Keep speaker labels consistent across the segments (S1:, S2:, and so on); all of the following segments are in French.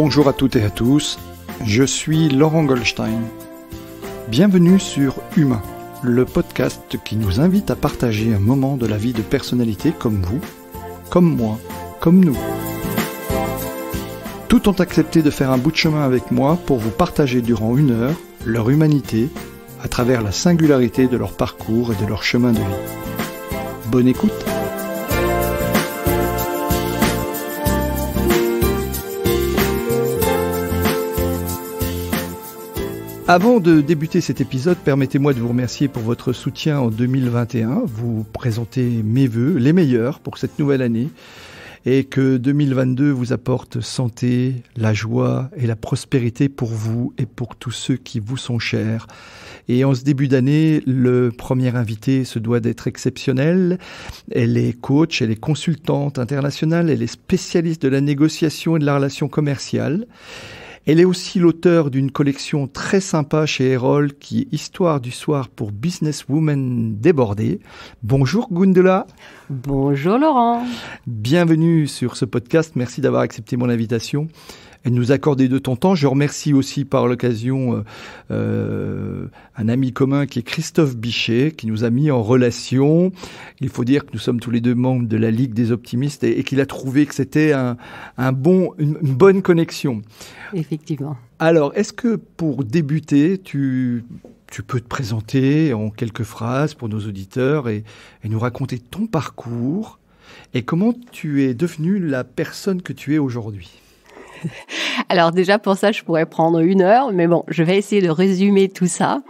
S1: Bonjour à toutes et à tous, je suis Laurent Goldstein. Bienvenue sur Humain, le podcast qui nous invite à partager un moment de la vie de personnalités comme vous, comme moi, comme nous. Tout ont accepté de faire un bout de chemin avec moi pour vous partager durant une heure leur humanité à travers la singularité de leur parcours et de leur chemin de vie. Bonne écoute Avant de débuter cet épisode, permettez-moi de vous remercier pour votre soutien en 2021, vous présentez mes voeux, les meilleurs pour cette nouvelle année, et que 2022 vous apporte santé, la joie et la prospérité pour vous et pour tous ceux qui vous sont chers. Et en ce début d'année, le premier invité se doit d'être exceptionnel. Elle est coach, elle est consultante internationale, elle est spécialiste de la négociation et de la relation commerciale. Elle est aussi l'auteur d'une collection très sympa chez Erol qui est Histoire du soir pour businesswomen débordées. Bonjour Gundela. Bonjour Laurent. Bienvenue sur ce podcast. Merci d'avoir accepté mon invitation et de nous accorder de ton temps. Je remercie aussi par l'occasion euh, euh, un ami commun qui est Christophe Bichet, qui nous a mis en relation. Il faut dire que nous sommes tous les deux membres de la Ligue des optimistes et, qu'il a trouvé que c'était un, bon, une, bonne connexion.
S2: Effectivement.
S1: Alors, est-ce que pour débuter, tu peux te présenter en quelques phrases pour nos auditeurs et, et, nous raconter ton parcours et comment tu es devenue la personne que tu es aujourd'hui.
S2: Alors déjà pour ça, je pourrais prendre une heure, mais bon, je vais essayer de résumer tout ça.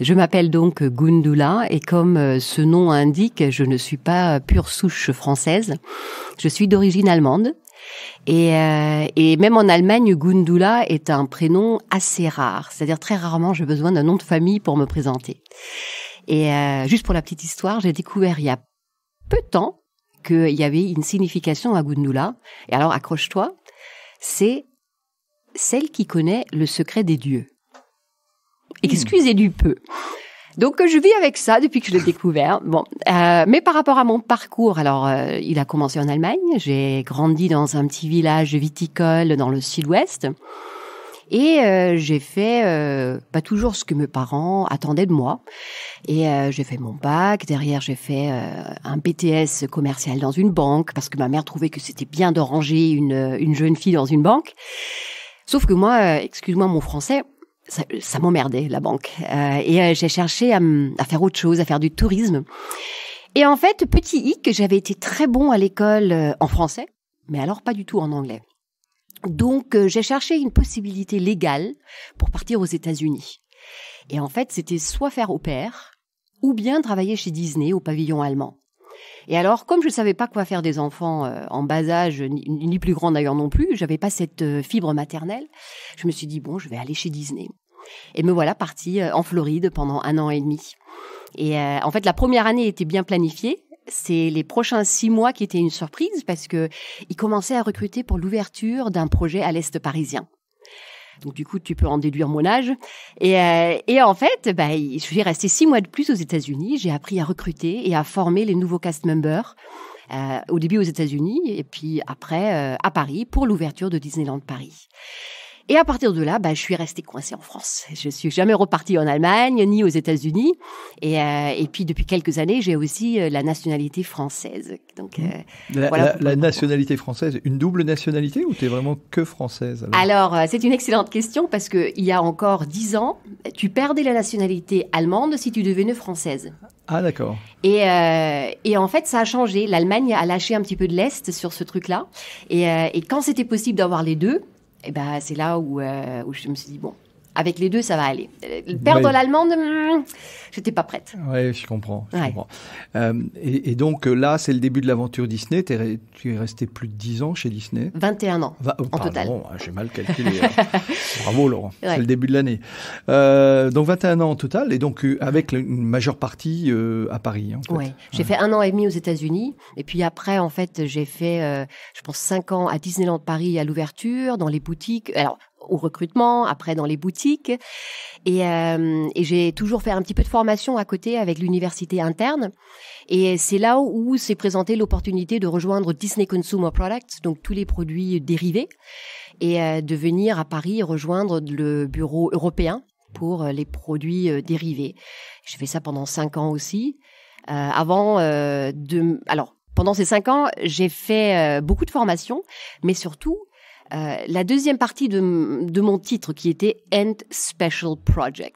S2: Je m'appelle donc Gundula et comme euh, ce nom indique, je ne suis pas euh, pure souche française. Je suis d'origine allemande. Et, euh, et, même en Allemagne, Gundula est un prénom assez rare. C'est-à-dire très rarement j'ai besoin d'un nom de famille pour me présenter. Et juste pour la petite histoire, j'ai découvert il y a peu de temps qu'il y avait une signification à Gundula. Et alors accroche-toi, c'est celle qui connaît le secret des dieux. Excusez du peu. Donc je vis avec ça depuis que je l'ai découvert. Bon, euh, mais par rapport à mon parcours, alors euh, il a commencé en Allemagne. J'ai grandi dans un petit village viticole dans le sud-ouest. Et euh, j'ai fait euh, pas toujours ce que mes parents attendaient de moi. Et euh, j'ai fait mon bac. Derrière, j'ai fait un BTS commercial dans une banque parce que ma mère trouvait que c'était bien d'oranger une, une jeune fille dans une banque. Sauf que moi, excuse-moi mon français, ça, ça m'emmerdait la banque. et j'ai cherché à, à faire autre chose, à faire du tourisme. Et en fait, petit hic, j'avais été très bon à l'école en français, mais alors pas du tout en anglais. Donc euh, j'ai cherché une possibilité légale pour partir aux États-Unis. Et en fait, c'était soit faire au père ou bien travailler chez Disney au pavillon allemand. Et alors, comme je ne savais pas quoi faire des enfants euh, en bas âge, ni, plus grand d'ailleurs non plus, j'avais pas cette euh, fibre maternelle, je me suis dit, bon, je vais aller chez Disney. Et me voilà partie en Floride pendant un an et demi. Et en fait, la première année était bien planifiée, c'est les prochains six mois qui étaient une surprise parce que ils commençaient à recruter pour l'ouverture d'un projet à l'est parisien. Donc du coup, tu peux en déduire mon âge. Et, euh, en fait, bah, je suis restée six mois de plus aux États-Unis. J'ai appris à recruter et à former les nouveaux cast members. Euh, au début aux États-Unis et puis après euh, à Paris pour l'ouverture de Disneyland Paris. Et à partir de là, bah, je suis restée coincée en France. Je suis jamais repartie en Allemagne ni aux États-Unis. Et, euh, et puis depuis quelques années, j'ai aussi euh, la nationalité française. Donc
S1: mmh. euh, la, nationalité française, une double nationalité ou t'es vraiment que française
S2: Alors, c'est une excellente question parce que il y a encore dix ans, tu perdais la nationalité allemande si tu devenais française. Ah d'accord. Et, et, en fait, ça a changé. L'Allemagne a lâché un petit peu de l'est sur ce truc-là. Et, et, quand c'était possible d'avoir les deux, et bah c'est là où, euh, où je me suis dit, bon, avec les deux, ça va aller. Perdre l'allemande, hmm, j'étais pas prête.
S1: Oui, je comprends. Euh, et, donc euh, là, c'est le début de l'aventure Disney. tu es resté plus de 10 ans chez Disney.
S2: 21 ans oh, en pardon, total. Ah, j'ai mal calculé. Hein.
S1: Bravo Laurent, c'est le début de l'année. Euh, donc 21 ans en total, et donc euh, avec une majeure partie à Paris. Hein, oui,
S2: j'ai fait un an et demi aux États-Unis, et puis après, en fait, j'ai fait, je pense, 5 ans à Disneyland Paris à l'ouverture, dans les boutiques. Alors, au recrutement, après dans les boutiques. Euh, et, j'ai toujours fait un petit peu de formation à côté avec l'université interne. Et c'est là où s'est présentée l'opportunité de rejoindre Disney Consumer Products, donc tous les produits dérivés, et euh, de venir à Paris rejoindre le bureau européen pour euh, les produits dérivés. J'ai fait ça pendant cinq ans aussi. avant de, alors pendant ces cinq ans, j'ai fait beaucoup de formation, mais surtout, euh, la deuxième partie de, de, mon titre qui était End Special Projects.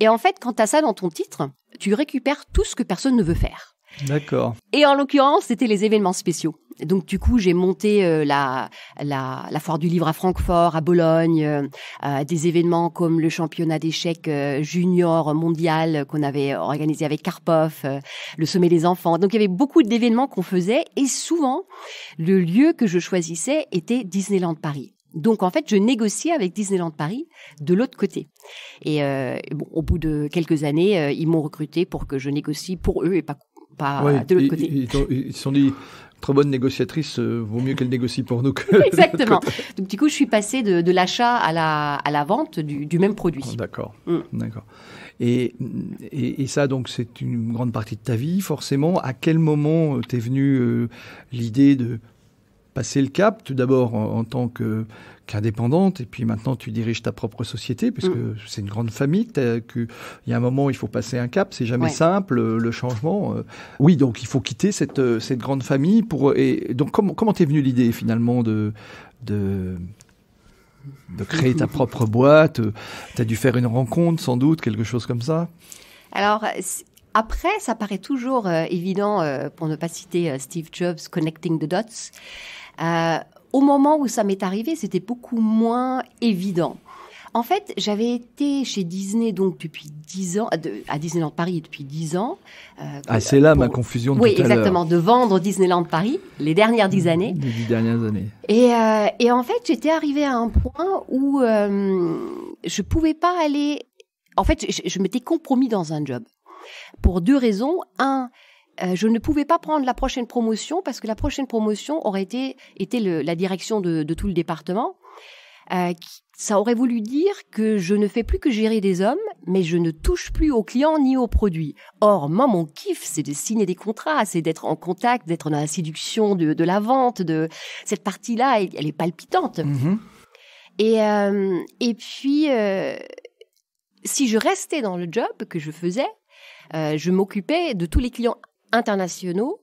S2: Et en fait, quand tu as ça dans ton titre, tu récupères tout ce que personne ne veut faire. D'accord. Et en l'occurrence, c'était les événements spéciaux. Donc du coup, j'ai monté euh, la, la, la, foire du livre à Francfort, à Bologne, euh, des événements comme le championnat d'échecs euh, junior mondial qu'on avait organisé avec Karpov, le sommet des enfants. Donc il y avait beaucoup d'événements qu'on faisait et souvent, le lieu que je choisissais était Disneyland Paris. Donc en fait, je négociais avec Disneyland Paris de l'autre côté. Et bon, au bout de quelques années, ils m'ont recruté pour que je négocie pour eux et pas pas
S1: Ils se sont dit, très bonne négociatrice, euh, vaut mieux qu'elle négocie pour nous que. Exactement.
S2: Donc, du coup, je suis passée de, l'achat à la, à la vente du, même produit. Ah, d'accord.
S1: Mm. D'accord. Et, et, ça, donc, c'est une grande partie de ta vie, forcément. À quel moment euh, t'es venue euh, l'idée de passer le cap, tout d'abord en, tant qu'indépendante, et puis maintenant tu diriges ta propre société, puisque mm. c'est une grande famille, il y a un moment il faut passer un cap, c'est jamais simple, euh, le, changement. Euh. oui, donc il faut quitter cette, euh, grande famille. pour et Donc comment comment t'es venue l'idée finalement de, créer ta propre boîte T'as dû faire une rencontre sans doute, quelque chose comme ça
S2: Alors, après, ça paraît toujours évident, pour ne pas citer Steve Jobs, connecting the dots. Euh, au moment où ça m'est arrivé, c'était beaucoup moins évident. En fait, j'avais été chez Disney donc depuis 10 ans, à Disneyland Paris depuis 10 ans. Euh, ah, c'est là ma confusion de Oui, exactement, de vendre Disneyland Paris les dernières 10 mmh, années. Les 10 dernières années. Et, euh, et en fait, j'étais arrivée à un point où je je pouvais pas aller. En fait, je, je m'étais compromis dans un job. Pour deux raisons. Un, euh, je ne pouvais pas prendre la prochaine promotion parce que la prochaine promotion aurait été, été la direction de, tout le département. Euh, ça aurait voulu dire que je ne fais plus que gérer des hommes, mais je ne touche plus aux clients ni aux produits. Or, moi, mon kiff, c'est de signer des contrats, c'est d'être en contact, d'être dans la séduction de, la vente, de cette partie-là, elle, est palpitante. Mhm. Et, euh, et puis, si je restais dans le job que je faisais, je m'occupais de tous les clients internationaux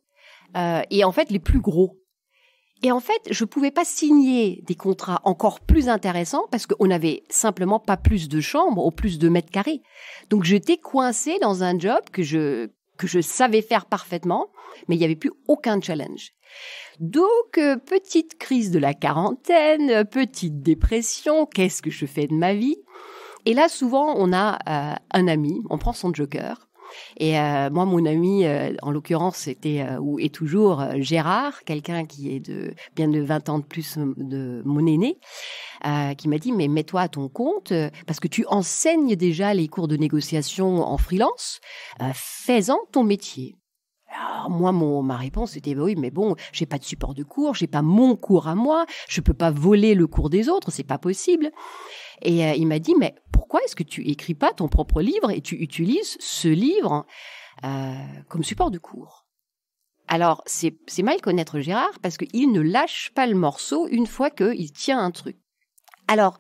S2: euh, et en fait les plus gros. Et en fait, je pouvais pas signer des contrats encore plus intéressants parce qu'on n'avait simplement pas plus de chambres ou plus de mètres carrés. Donc j'étais coincée dans un job que je, que je savais faire parfaitement, mais il n'y avait plus aucun challenge. Donc, euh, petite crise de la quarantaine, euh, petite dépression, qu'est-ce que je fais de ma vie Et là, souvent, on a un ami, on prend son joker, et euh, moi, mon ami, euh, en l'occurrence, c'était euh, ou est toujours Gérard, quelqu'un qui est de bien de 20 ans de plus de mon aîné, qui m'a dit mais mets-toi à ton compte parce que tu enseignes déjà les cours de négociation en freelance, fais-en ton métier. Alors, ah, moi, mon, ma réponse était bah oui, mais bon, j'ai pas de support de cours, j'ai pas mon cours à moi, je peux pas voler le cours des autres, c'est pas possible. Et euh, il m'a dit mais pourquoi est-ce que tu écris pas ton propre livre et tu utilises ce livre euh, comme support de cours Alors c'est mal connaître Gérard parce qu'il ne lâche pas le morceau une fois qu'il tient un truc. Alors,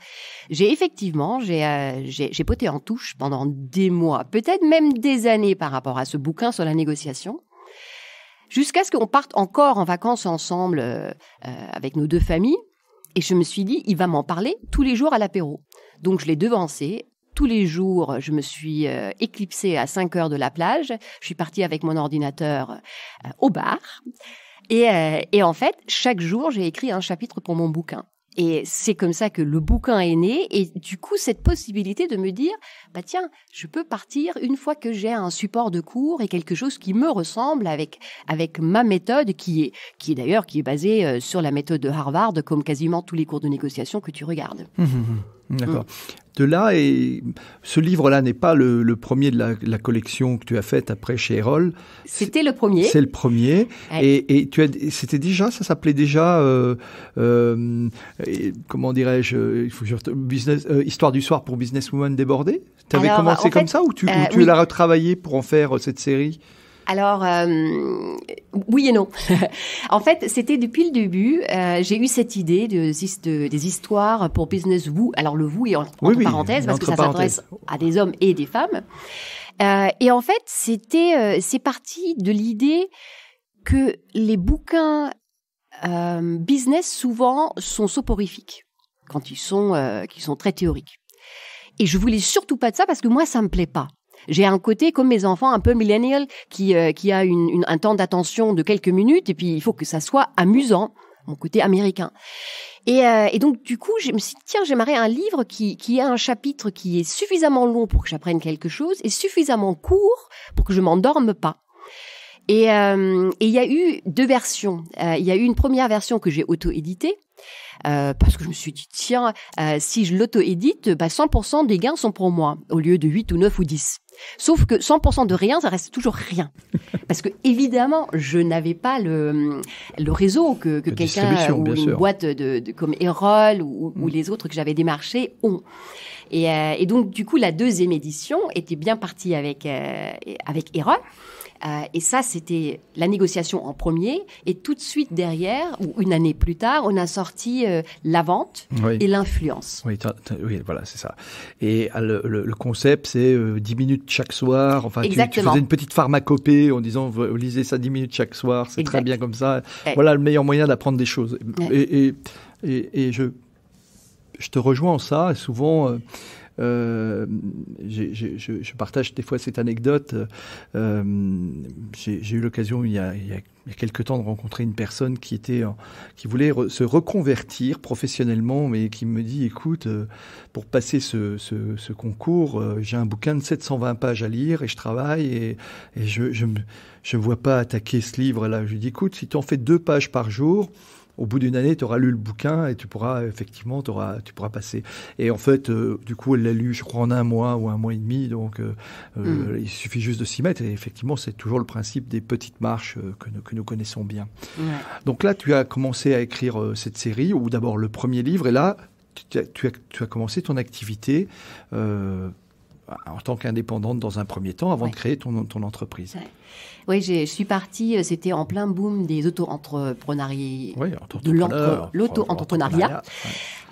S2: j'ai effectivement, j'ai euh, poté en touche pendant des mois, peut-être même des années par rapport à ce bouquin sur la négociation jusqu'à ce qu'on parte encore en vacances ensemble euh, euh, avec nos deux familles. Et je me suis dit, il va m'en parler tous les jours à l'apéro. Donc je l'ai devancé. Tous les jours, je me suis euh, éclipsée à 5 heures de la plage. Je suis partie avec mon ordinateur au bar. et en fait, chaque jour, j'ai écrit un chapitre pour mon bouquin. Et c'est comme ça que le bouquin est né. Et du coup, cette possibilité de me dire, bah tiens, je peux partir une fois que j'ai un support de cours et quelque chose qui me ressemble avec avec ma méthode qui est qui est d'ailleurs qui est basée euh, sur la méthode de Harvard, comme quasiment tous les cours de négociation que tu regardes.
S1: Mmh, mmh, mmh. D'accord. Mmh. De là, et ce livre-là n'est pas le, premier de la, collection que tu as faite après chez Erol.
S2: C'était le premier. C'est le
S1: premier. Et, tu as, c'était déjà, ça s'appelait déjà, euh, euh, comment dirais-je, business, euh, Histoire du soir pour Businesswoman débordée. Tu avais commencé comme ça ou tu, l'as retravaillé pour en faire cette série
S2: alors, euh, oui et non. en fait, c'était depuis le début, euh, j'ai eu cette idée de, des histoires pour Business vous. Alors, le vous est en, parenthèse parce que ça s'adresse à des hommes et des femmes. Euh, et en fait, c'était, c'est parti de l'idée que les bouquins business, souvent, sont soporifiques quand ils sont, qui sont très théoriques. Et je voulais surtout pas de ça parce que moi, ça me plaît pas j'ai un côté comme mes enfants un peu millennial qui euh, qui a une, un temps d'attention de quelques minutes et puis il faut que ça soit amusant, mon côté américain. Et, euh, donc, du coup, je me suis dit, tiens, j'aimerais un livre qui, qui, a un chapitre qui est suffisamment long pour que j'apprenne quelque chose et suffisamment court pour que je m'endorme pas. Et euh, il y a eu deux versions. Il y a eu une première version que j'ai auto-éditée, euh, parce que je me suis dit, tiens, euh, si je l'auto-édite, bah 100% des gains sont pour moi, au lieu de 8 ou 9 ou 10. Sauf que 100% de rien, ça reste toujours rien. Parce que évidemment, je n'avais pas le, réseau que, quelqu'un ou une boîte de, comme Erol ou, mm. les autres que j'avais démarchés ont. Euh, et, donc, du coup, la deuxième édition était bien partie avec, avec Erol. Euh, et ça, c'était la négociation en premier. Et tout de suite derrière, ou une année plus tard, on a sorti euh, la vente et l'influence.
S1: Oui, oui, voilà, c'est ça. Et ah, le, concept, c'est 10 euh, minutes chaque soir. Enfin, tu, faisais une petite pharmacopée en disant, lisez ça 10 minutes chaque soir, c'est très bien comme ça. Eh. Voilà le meilleur moyen d'apprendre des choses. Eh. Et, et, je, je te rejoins en ça. Souvent euh, je, partage des fois cette anecdote. Euh, j'ai eu l'occasion il, y a quelques temps de rencontrer une personne qui était qui voulait se reconvertir professionnellement, mais qui me dit écoute, euh, pour passer ce, concours, j'ai un bouquin de 720 pages à lire et je travaille et, je ne vois pas attaquer ce livre-là. Je lui dis écoute, si tu en fais deux pages par jour, au bout d'une année, tu auras lu le bouquin et tu pourras effectivement, auras, tu pourras passer. Et en fait, euh, du coup, elle l'a lu, je crois, en un mois ou un mois et demi. Donc, euh, euh, mm. il suffit juste de s'y mettre. Et effectivement, c'est toujours le principe des petites marches que nous, que, nous, connaissons bien. Donc là, tu as commencé à écrire cette série, ou d'abord le premier livre. Et là, tu as, commencé ton activité
S2: en tant qu'indépendante dans un
S1: premier temps avant de créer ton, ton entreprise.
S2: Oui, je suis partie, euh, c'était en plein boom des auto-entrepreneuriats, de euh, l'auto-entrepreneuriat.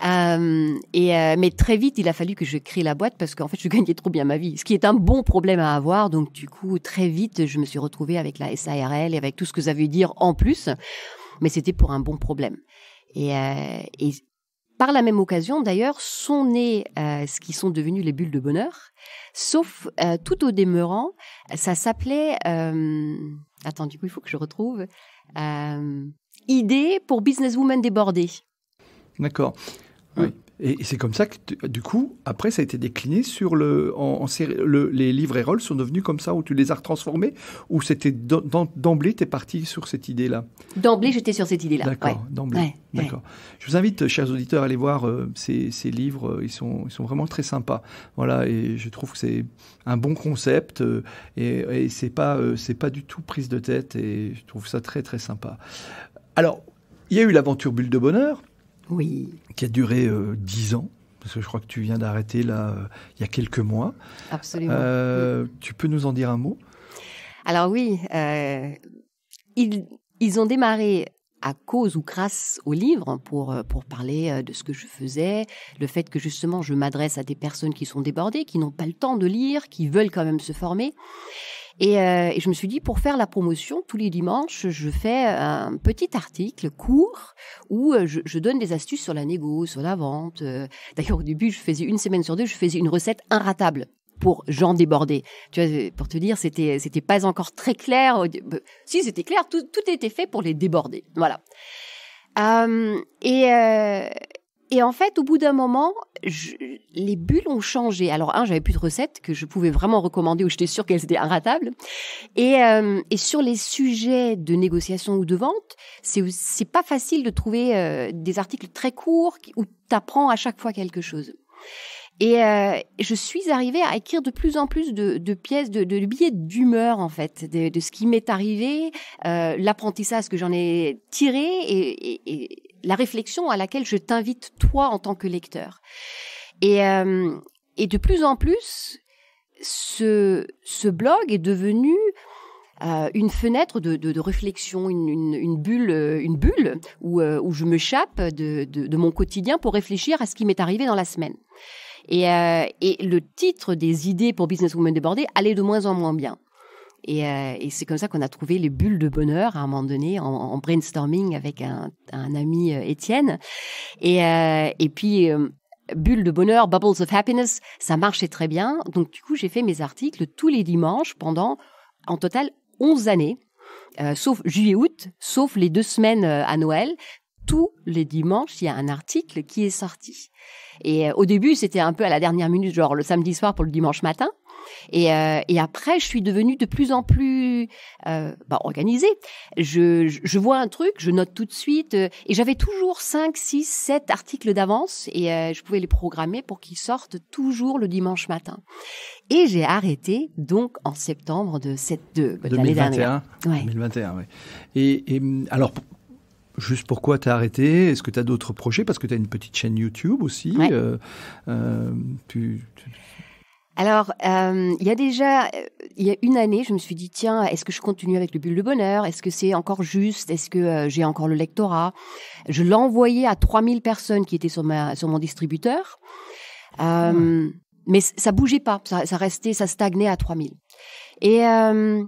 S2: Euh, et mais très vite, il a fallu que je crée la boîte parce qu'en fait, je gagnais trop bien ma vie, ce qui est un bon problème à avoir. Donc, du coup, très vite, je me suis retrouvée avec la SARL et avec tout ce que ça veut dire en plus, mais c'était pour un bon problème. Et, et par la même occasion, d'ailleurs, sont nées euh, ce qui sont devenus les bulles de bonheur, sauf euh, tout au demeurant, ça s'appelait... Euh, attends, du coup, il faut que je retrouve. idée pour businesswoman débordée.
S1: D'accord. Oui. Et c'est comme ça que, du coup, après, ça a été décliné sur le. En, série, les livres et rôles sont devenus comme ça, où tu les as transformés, ou c'était d'emblée, tu es parti sur cette idée-là
S2: D'emblée, j'étais sur cette idée-là.
S1: D'accord, d'emblée. D'accord. Je vous invite, chers auditeurs, à aller voir euh, ces, livres. Euh, ils sont, ils sont vraiment très sympas. Voilà, et je trouve que c'est un bon concept, euh, et, et c'est pas, c'est pas du tout prise de tête, et je trouve ça très, très sympa. Alors, il y a eu l'aventure Bulle de Bonheur. Oui. Qui a duré euh, dix ans parce que je crois que tu viens d'arrêter là euh, il y a quelques mois.
S2: Absolument. Euh, tu peux nous en dire un mot Alors oui, ils, ont démarré à cause ou grâce au livre hein, pour, pour parler de ce que je faisais, le fait que justement je m'adresse à des personnes qui sont débordées, qui n'ont pas le temps de lire, qui veulent quand même se former. Euh, et, je me suis dit, pour faire la promotion, tous les dimanches, je fais un petit article court où euh, je, donne des astuces sur la négo, sur la vente. Euh. D'ailleurs, au début, je faisais une semaine sur deux, je faisais une recette inratable pour gens débordés. Tu vois, pour te dire, c'était c'était pas encore très clair. Si c'était clair, tout, tout était fait pour les déborder. Voilà. et, et en fait, au bout d'un moment, je, les bulles ont changé. Alors, un, j'avais plus de recettes que je pouvais vraiment recommander où j'étais sûre qu'elles étaient inratables. Et, euh, et sur les sujets de négociation ou de vente, c'est, c'est pas facile de trouver euh, des articles très courts où tu apprends à chaque fois quelque chose. Et euh, je suis arrivée à écrire de plus en plus de, de pièces, de, de, billets d'humeur en fait, de, ce qui m'est arrivé, l'apprentissage que j'en ai tiré et, et, la réflexion à laquelle je t'invite toi en tant que lecteur. Et, euh, de plus en plus, ce, blog est devenu euh, une fenêtre de, réflexion, une, bulle, une bulle où, euh, je me de, mon quotidien pour réfléchir à ce qui m'est arrivé dans la semaine. Et, le titre des idées pour Business Women débordées allait de moins en moins bien. Et, euh, et c'est comme ça qu'on a trouvé les bulles de bonheur à un moment donné en, brainstorming avec un, ami euh, Étienne. Et, euh, et puis bulles de bonheur, bubbles of happiness, ça marchait très bien. Donc du coup, j'ai fait mes articles tous les dimanches pendant en total 11 années, sauf juillet-août, sauf les deux semaines à Noël. Tous les dimanches, il y a un article qui est sorti. Et au début, c'était un peu à la dernière minute, genre le samedi soir pour le dimanche matin. Euh, et, après, je suis devenue de plus en plus euh, bah, organisée. Je, vois un truc, je note tout de suite. Euh, et j'avais toujours 5, 6, 7 articles d'avance et je pouvais les programmer pour qu'ils sortent toujours le dimanche matin. Et j'ai arrêté donc en septembre de cette de, 2021. Bah,
S1: ouais. 2021 Et, alors juste pourquoi tu as arrêté Est-ce que tu as d'autres projets Parce que
S2: tu as une petite chaîne YouTube aussi. tu, alors, euh, il y a déjà, il y a une année, je me suis dit, tiens, est-ce que je continue avec le Bulle de Bonheur Est-ce que c'est encore juste Est-ce que euh, j'ai encore le lectorat Je l'ai envoyé à 3000 personnes qui étaient sur, sur mon distributeur. Euh, ah. Mais ça bougeait pas, ça, ça, restait, ça stagnait à 3000. Et euh,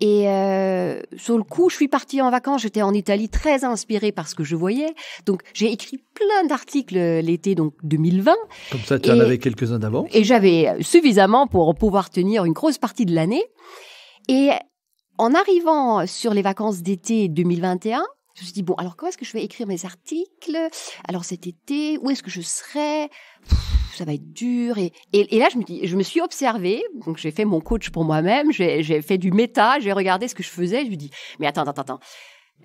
S2: et euh, sur le coup, je suis partie en vacances. J'étais en Italie très inspirée par ce que je voyais. Donc, j'ai écrit plein d'articles l'été donc 2020. Comme ça, tu en avais
S1: quelques-uns d'avant. Et
S2: j'avais suffisamment pour pouvoir tenir une grosse partie de l'année. Et en arrivant sur les vacances d'été 2021, je me suis dit, bon, alors comment est-ce que je vais écrire mes articles Alors cet été, où est-ce que je serai ça va être dur. Et, et, là, je me, dis, je me suis observée, donc j'ai fait mon coach pour moi-même, j'ai fait du méta, j'ai regardé ce que je faisais, je me dis, mais attends, attends, attends.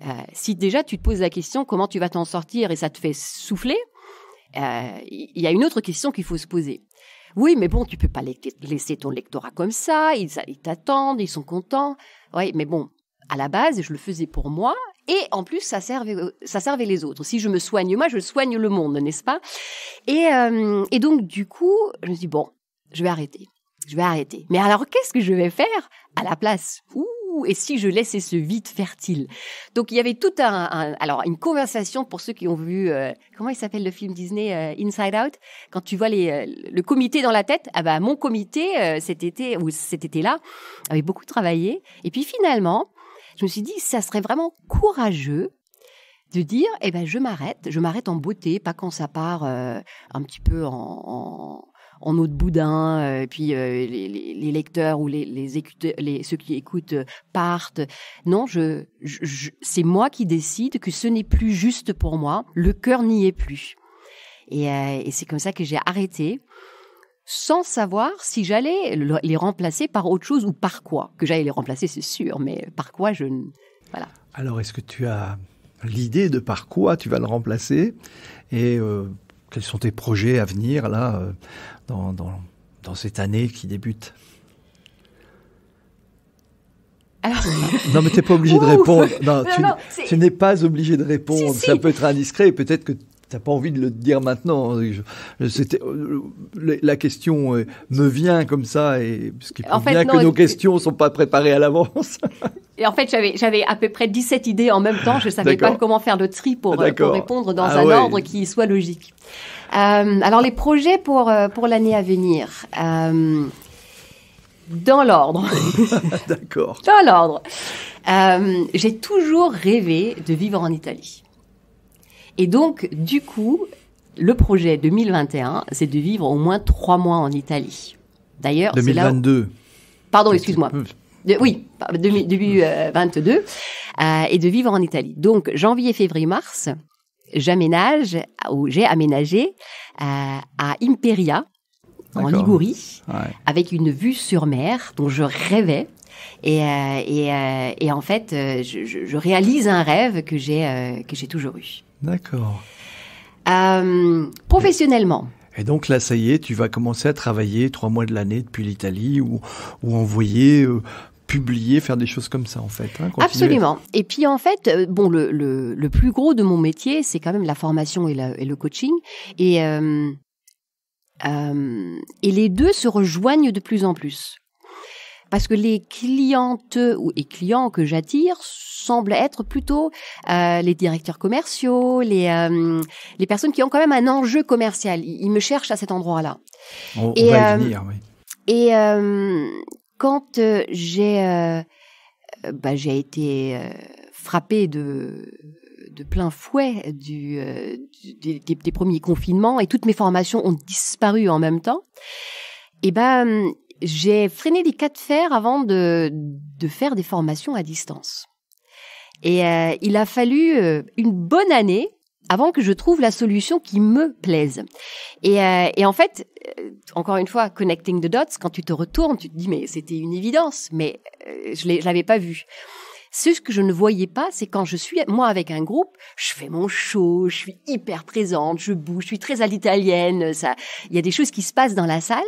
S2: Euh, si déjà tu te poses la question comment tu vas t'en sortir et ça te fait souffler, euh, il y a une autre question qu'il faut se poser. Oui, mais bon, tu peux pas laisser ton lectorat comme ça, ils, ils t'attendent, ils sont contents. Oui, mais bon, à la base, je le faisais pour moi et en plus, ça servait, ça servait les autres. Si je me soigne moi, je soigne le monde, n'est-ce pas et, euh, et donc, du coup, je me dit, bon, je vais arrêter. Je vais arrêter. Mais alors, qu'est-ce que je vais faire à la place Ouh et si je laissais ce vide fertile Donc il y avait tout un, alors une conversation pour ceux qui ont vu euh, comment il s'appelle le film Disney euh, Inside Out quand tu vois les le comité dans la tête ah bah mon comité cet été ou cet été là avait beaucoup travaillé et puis finalement je me suis dit, ça serait vraiment courageux de dire, eh ben, je m'arrête, je m'arrête en beauté, pas quand ça part euh, un petit peu en, en, eau de boudin, euh, et puis euh, les, lecteurs ou les, ceux qui écoutent partent. Non, c'est moi qui décide que ce n'est plus juste pour moi, le cœur n'y est plus. et c'est comme ça que j'ai arrêté sans savoir si j'allais les remplacer par autre chose ou par quoi. Que j'allais les remplacer, c'est sûr, mais par quoi je... Voilà.
S1: Alors, est-ce que tu as l'idée de par quoi tu vas le remplacer et euh, quels sont tes projets à venir là euh, dans, dans, cette année qui débute alors... Non, mais tu n'es pas obligé de répondre. Non, tu, n'es pas obligé de répondre. Ça peut être indiscret peut-être que T'as pas envie de le dire maintenant. C'était euh, la question euh, me vient comme ça et ce qui bien que nos questions sont pas préparées à l'avance.
S2: Et en fait, j'avais j'avais à peu près 17 idées en même temps. Je savais pas comment faire le tri pour, euh, répondre dans ah un ordre qui soit logique. alors les projets pour pour l'année à venir. dans l'ordre. D'accord. Dans l'ordre. j'ai toujours rêvé de vivre en Italie. Et donc, du coup, le projet 2021, c'est de vivre au moins trois mois en Italie. D'ailleurs, 2022. Pardon, excuse-moi. oui, 2022, euh, euh, et de vivre en Italie. Donc, janvier, février, mars, j'aménage, ou j'ai aménagé euh, à Imperia,
S1: en Ligurie,
S2: avec une vue sur mer dont je rêvais. Et, euh, euh, et, en fait, euh, je, réalise un rêve que j'ai que j'ai toujours eu.
S1: D'accord.
S2: professionnellement.
S1: Et donc là, ça y est, tu vas commencer à travailler trois mois de l'année depuis l'Italie ou, ou envoyer publier, faire des choses comme ça en fait. Hein, Absolument.
S2: Et puis en fait, bon, le, le, le plus gros de mon métier, c'est quand même la formation et, le coaching. Et, et les deux se rejoignent de plus en plus parce que les clientes ou les clients que j'attire semblent être plutôt euh, les directeurs commerciaux, les euh, les personnes qui ont quand même un enjeu commercial. Ils me cherchent à cet endroit-là. On,
S1: et, va euh, venir, oui.
S2: Et quand j'ai bah, j'ai été frappée de de plein fouet des, des, premiers confinements et toutes mes formations ont disparu en même temps. Et eh ben j'ai freiné des cas de fer avant de, de faire des formations à distance. Et euh, il a fallu euh, une bonne année avant que je trouve la solution qui me plaise. Et, euh, et en fait, encore une fois, connecting the dots, quand tu te retournes, tu te dis mais c'était une évidence, mais je l'avais pas vu. Ce que je ne voyais pas, c'est quand je suis, moi, avec un groupe, je fais mon show, je suis hyper présente, je bouge, je suis très à l'italienne, ça, il y a des choses qui se passent dans la salle.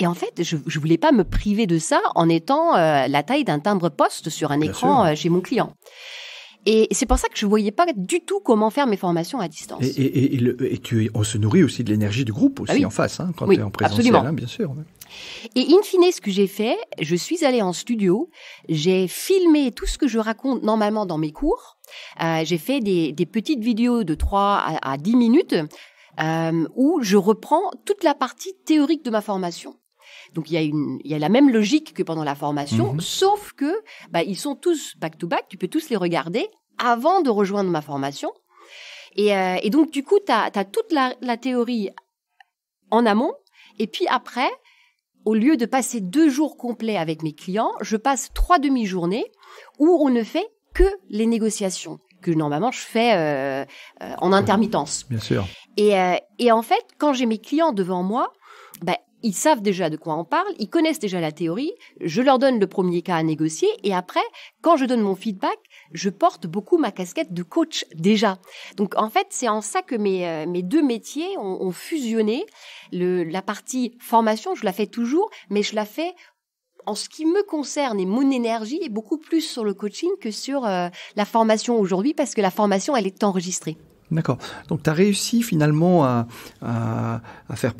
S2: Et en fait, je, ne voulais pas me priver de ça en étant euh, la taille d'un timbre-poste sur un écran euh, chez mon client. Et c'est pour ça que je ne voyais pas du tout comment faire mes formations à distance.
S1: Et, on se nourrit aussi de l'énergie du groupe aussi ah en face, hein, quand tu es en présentiel, bien
S2: sûr. Et in fine, ce que j'ai fait, je suis allée en studio, j'ai filmé tout ce que je raconte normalement dans mes cours. Euh, j'ai fait des, petites vidéos de 3 à, 10 minutes euh, où je reprends toute la partie théorique de ma formation. Donc il y a la même logique que pendant la formation, mhm. sauf que bah, ils sont tous back to back. Tu peux tous les regarder avant de rejoindre ma formation. Et, euh, donc du coup, tu as, toute la théorie en amont, et puis après, au lieu de passer deux jours complets avec mes clients, je passe trois demi-journées où on ne fait que les négociations que normalement je fais euh, euh, en intermittence. Bien sûr. Et, euh, et en fait, quand j'ai mes clients devant moi, ben ils savent déjà de quoi on parle, ils connaissent déjà la théorie, je leur donne le premier cas à négocier et après, quand je donne mon feedback, je porte beaucoup ma casquette de coach déjà. Donc en fait, c'est en ça que mes, euh, deux métiers ont, fusionné. la partie formation, je la fais toujours, mais je la fais en ce qui me concerne et mon énergie est beaucoup plus sur le coaching que sur euh, la formation aujourd'hui parce que la formation, elle est enregistrée.
S1: D'accord. Donc tu as réussi finalement à, faire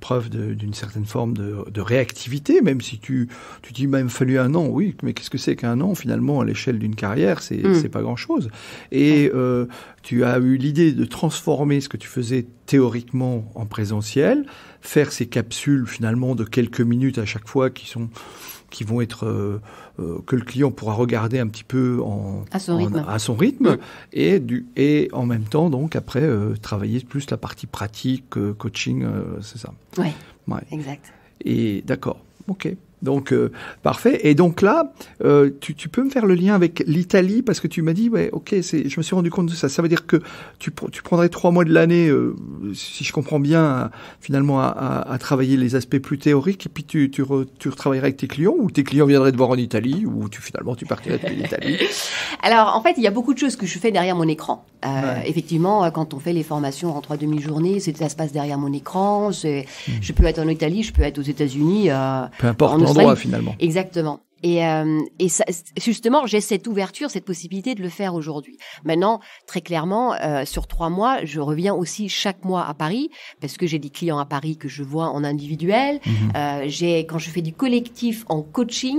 S1: preuve d'une certaine forme de, réactivité, même si tu, tu dis même fallu un an, oui, mais qu'est-ce que c'est qu'un an finalement à l'échelle d'une carrière, c'est hmm. pas grand-chose. Et euh, tu as eu l'idée de transformer ce que tu faisais théoriquement en présentiel, faire ces capsules finalement de quelques minutes à chaque fois qui sont qui vont être euh, euh, que le client pourra regarder un petit peu en, à son rythme, et, du, et en même temps donc après euh, travailler plus la partie pratique, coaching, c'est ça. Oui, exact. Et d'accord, ok. Donc euh, parfait. Et donc là, euh, tu, peux me faire le lien avec l'Italie parce que tu m'as dit, ouais, ok, je me suis rendu compte de ça. Ça veut dire que tu, tu prendrais trois mois de l'année, euh, si je comprends bien, finalement à, travailler les aspects plus théoriques et puis tu, tu, retravaillerais avec tes clients ou tes clients viendraient te voir en Italie ou tu finalement tu partirais en Italie
S2: Alors en fait, il y a beaucoup de choses que je fais derrière mon écran. Effectivement, quand on fait les formations en trois demi-journées, ça se passe derrière mon écran. Hmm. Je peux être en Italie, je peux être aux États-Unis. Peu
S1: importe. Hein finalement.
S2: Exactement. Et, euh, et ça, justement, j'ai cette ouverture, cette possibilité de le faire aujourd'hui. Maintenant, très clairement, euh, sur trois mois, je reviens aussi chaque mois à Paris parce que j'ai des clients à Paris que je vois en individuel. Mhm. Euh, j'ai quand je fais du collectif en coaching,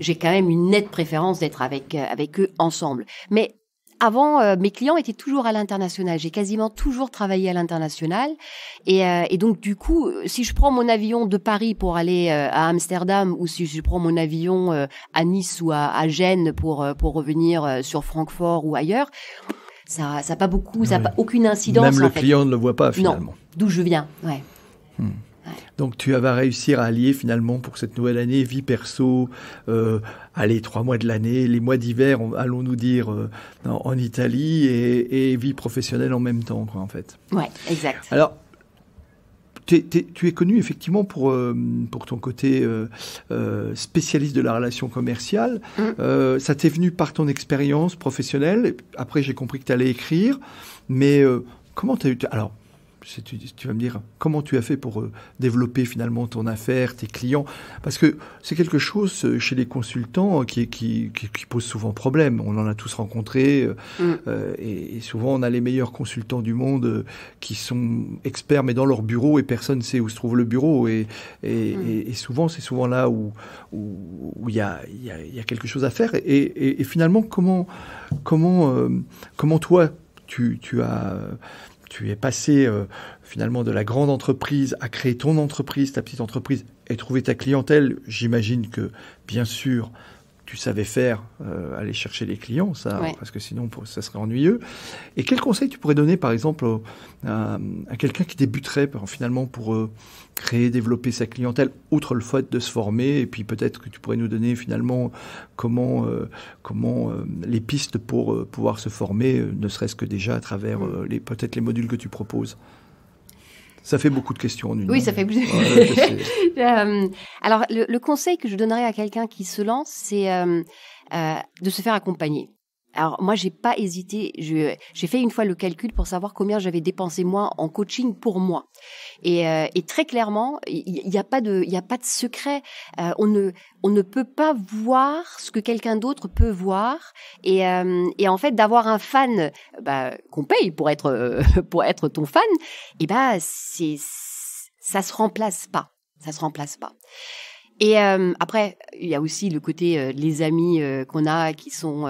S2: j'ai quand même une nette préférence d'être avec euh, avec eux ensemble. Mais avant, euh, mes clients étaient toujours à l'international. J'ai quasiment toujours travaillé à l'international. Et, euh, donc, du coup, euh, si je prends mon avion de Paris pour aller à Amsterdam ou si je prends mon avion à Nice ou à, Gênes pour, pour revenir sur Francfort ou ailleurs, ça n'a pas beaucoup, ça n'a aucune incidence. Même le client ne le voit pas finalement. D'où je viens, ouais. Hmm.
S1: Donc tu vas réussir à allier finalement pour cette nouvelle année vie perso, euh, allez trois mois de l'année, les mois d'hiver, allons-nous dire euh, en Italie et, vie professionnelle en même temps quoi en fait.
S2: Oui, exact.
S1: Alors tu es connu effectivement pour, euh, pour ton côté euh, spécialiste de la relation commerciale. Mmh. ça t'est venu par ton expérience professionnelle. Après, j'ai compris que tu allais écrire. Mais comment tu as eu. Alors, tu, vas me dire comment tu as fait pour euh, développer finalement ton affaire, tes clients, parce que c'est quelque chose euh, chez les consultants hein, qui, qui, pose souvent problème. On en a tous rencontré, euh, mm. et, souvent on a les meilleurs consultants du monde qui sont experts, mais dans leur bureau et personne sait où se trouve le bureau. Et, et, mm. souvent c'est souvent là où il où, y, a, quelque chose à faire. Et, finalement comment comment comment toi tu, tu as tu es passé euh, finalement de la grande entreprise à créer ton entreprise, ta petite entreprise, et trouver ta clientèle, j'imagine que bien sûr tu savais faire, euh, aller chercher les clients, ça, parce que sinon ça serait ennuyeux. Et quel conseil tu pourrais donner par exemple à, à quelqu'un qui débuterait finalement pour euh, créer, développer sa clientèle, outre le fait de se former Et puis peut-être que tu pourrais nous donner finalement comment, euh, comment euh, les pistes pour euh, pouvoir se former, ne serait-ce que déjà à travers les peut-être les modules que tu proposes. Ça fait beaucoup de questions en une. Oui, ça fait plus. questions.
S2: alors, le, conseil que je donnerais à quelqu'un qui se lance, c'est de se faire accompagner. Alors moi, j'ai pas hésité. J'ai fait une fois le calcul pour savoir combien j'avais dépensé moi en coaching pour moi. Et, euh, et très clairement, il n'y a pas de, il y a pas de secret. Euh, on ne, on ne peut pas voir ce que quelqu'un d'autre peut voir. Et, euh, et en fait, d'avoir un fan bah, qu'on paye pour être, pour être ton fan, et eh ben bah, c'est, ça se remplace pas. Ça se remplace pas. Et euh, après, il y a aussi le côté euh, les amis euh, qu'on a, qui sont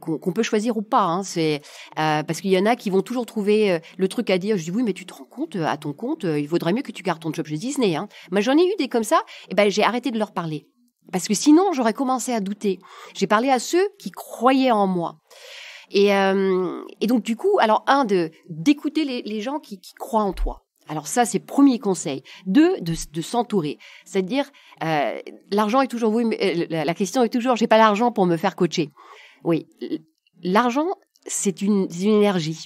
S2: qu'on peut choisir ou pas. Hein, c'est parce qu'il y en a qui vont toujours trouver le truc à dire. Je dis oui, mais tu te rends compte à ton compte, il vaudrait mieux que tu gardes ton job chez Disney. Hein. Moi, j'en ai eu des comme ça. Et eh ben, j'ai arrêté de leur parler parce que sinon, j'aurais commencé à douter. J'ai parlé à ceux qui croyaient en moi. Et, et donc du coup, alors un de d'écouter les, les gens qui, qui croient en toi. Alors ça, c'est premier conseil. Deux, de, s'entourer. C'est-à-dire, euh, l'argent est toujours, oui, euh, la question est toujours, j'ai pas l'argent pour me faire coacher. Oui, l'argent, c'est une, énergie.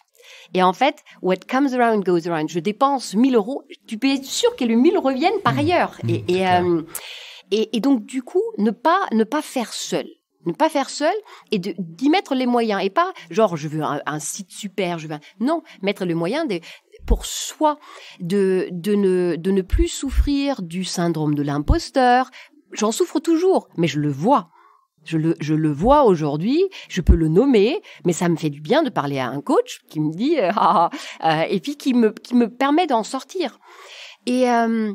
S2: Et en fait, what comes around goes around. Je dépense 1000 euros, tu peux sûr que les 1000 reviennent par mmh. ailleurs. Mmh, euh, et, donc, du coup, ne pas, ne pas faire seul ne pas faire seul et d'y mettre les moyens et pas genre je veux un, site super je veux non mettre les moyens de pour soi, de, de, ne, plus souffrir du syndrome de l'imposteur. J'en souffre toujours, mais je le vois. Je le, vois aujourd'hui, je peux le nommer, mais ça me fait du bien de parler à un coach qui me dit, euh, ah, ah, euh, et puis qui me, me permet d'en sortir. Et euh,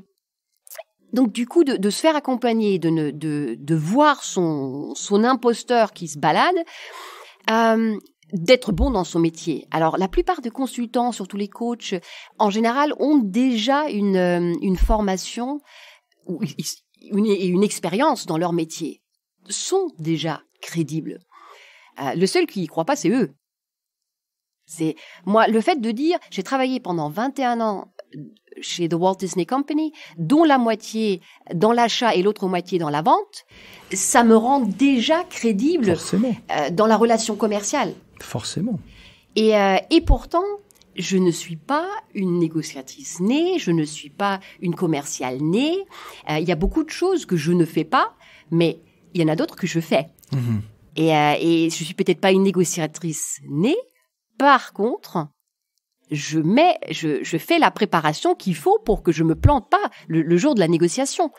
S2: donc du coup, de, se faire accompagner, de, de, voir son, son imposteur qui se balade, d'être bon dans son métier. Alors la plupart des consultants, surtout les coachs, en général, ont déjà une, euh, une formation ou une, expérience dans leur métier, sont déjà crédibles. Euh, le seul qui y croit pas, c'est eux. C'est moi le fait de dire j'ai travaillé pendant 21 ans euh, chez The Walt Disney Company, dont la moitié dans l'achat et l'autre moitié dans la vente, ça me rend déjà crédible dans la relation commerciale. Forcément. Et, euh, et pourtant, je ne suis pas une négociatrice née, je ne suis pas une commerciale née. Euh, il y a beaucoup de choses que je ne fais pas, mais il y en a d'autres que je fais. Mhm. Et, je euh, ne je suis peut-être pas une négociatrice née. Par contre, je mets, je, je fais la préparation qu'il faut pour que je ne me plante pas le, jour de la négociation.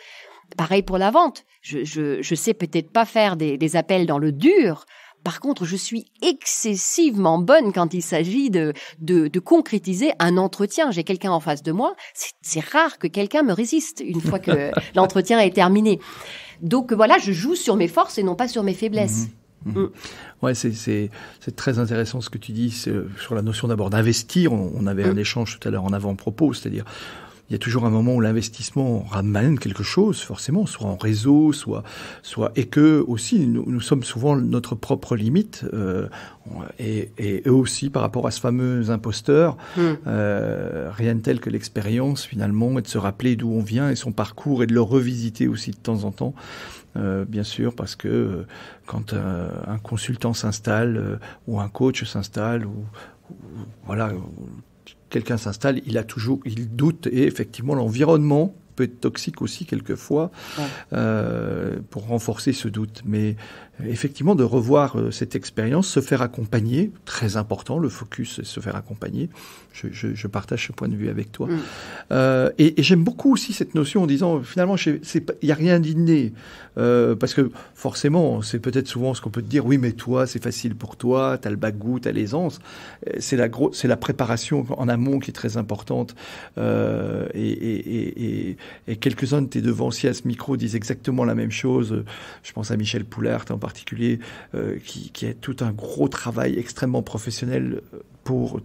S2: Pareil pour la vente. Je, ne sais peut-être pas faire des appels dans le dur. Par contre, je suis excessivement bonne quand il s'agit de, de, concrétiser un entretien. J'ai quelqu'un en face de moi. C'est rare que quelqu'un me résiste une fois que l'entretien est terminé. Donc voilà, je joue sur mes forces et non pas sur mes faiblesses.
S1: Mhm, mhm. Mm. c'est très intéressant ce que tu dis sur la notion d'abord d'investir. On, avait mm. un échange tout à l'heure en avant-propos, c'est-à-dire il y a toujours un moment où l'investissement ramène quelque chose, forcément, soit en réseau, soit, soit et que aussi nous, sommes souvent notre propre limite, euh, et, eux aussi par rapport à ce fameux imposteur, hmm. euh, rien de tel que l'expérience finalement, et de se rappeler d'où on vient et son parcours, et de le revisiter aussi de temps en temps. Euh, bien sûr, parce que quand un, consultant s'installe ou un coach s'installe ou, ou, voilà quelqu'un s'installe, il a toujours, il doute et effectivement l'environnement peut être toxique aussi quelquefois euh, pour renforcer ce doute. Mais effectivement de revoir euh, cette expérience, se faire accompagner, très important, le focus c'est se faire accompagner. Je, je, partage ce point de vue avec toi. Mm. Euh, et, j'aime beaucoup aussi cette notion en disant finalement il n'y a rien d'inné euh, parce que forcément c'est peut-être souvent ce qu'on peut te dire oui mais toi c'est facile pour toi, as le bagou, t'as l'aisance. C'est la c'est la préparation en amont qui est très importante et, et, et, quelques-uns de tes devanciers à ce micro disent exactement la même chose. Je pense à Michel Poulart en particulier, euh, qui, qui est tout un gros travail extrêmement professionnel euh, pour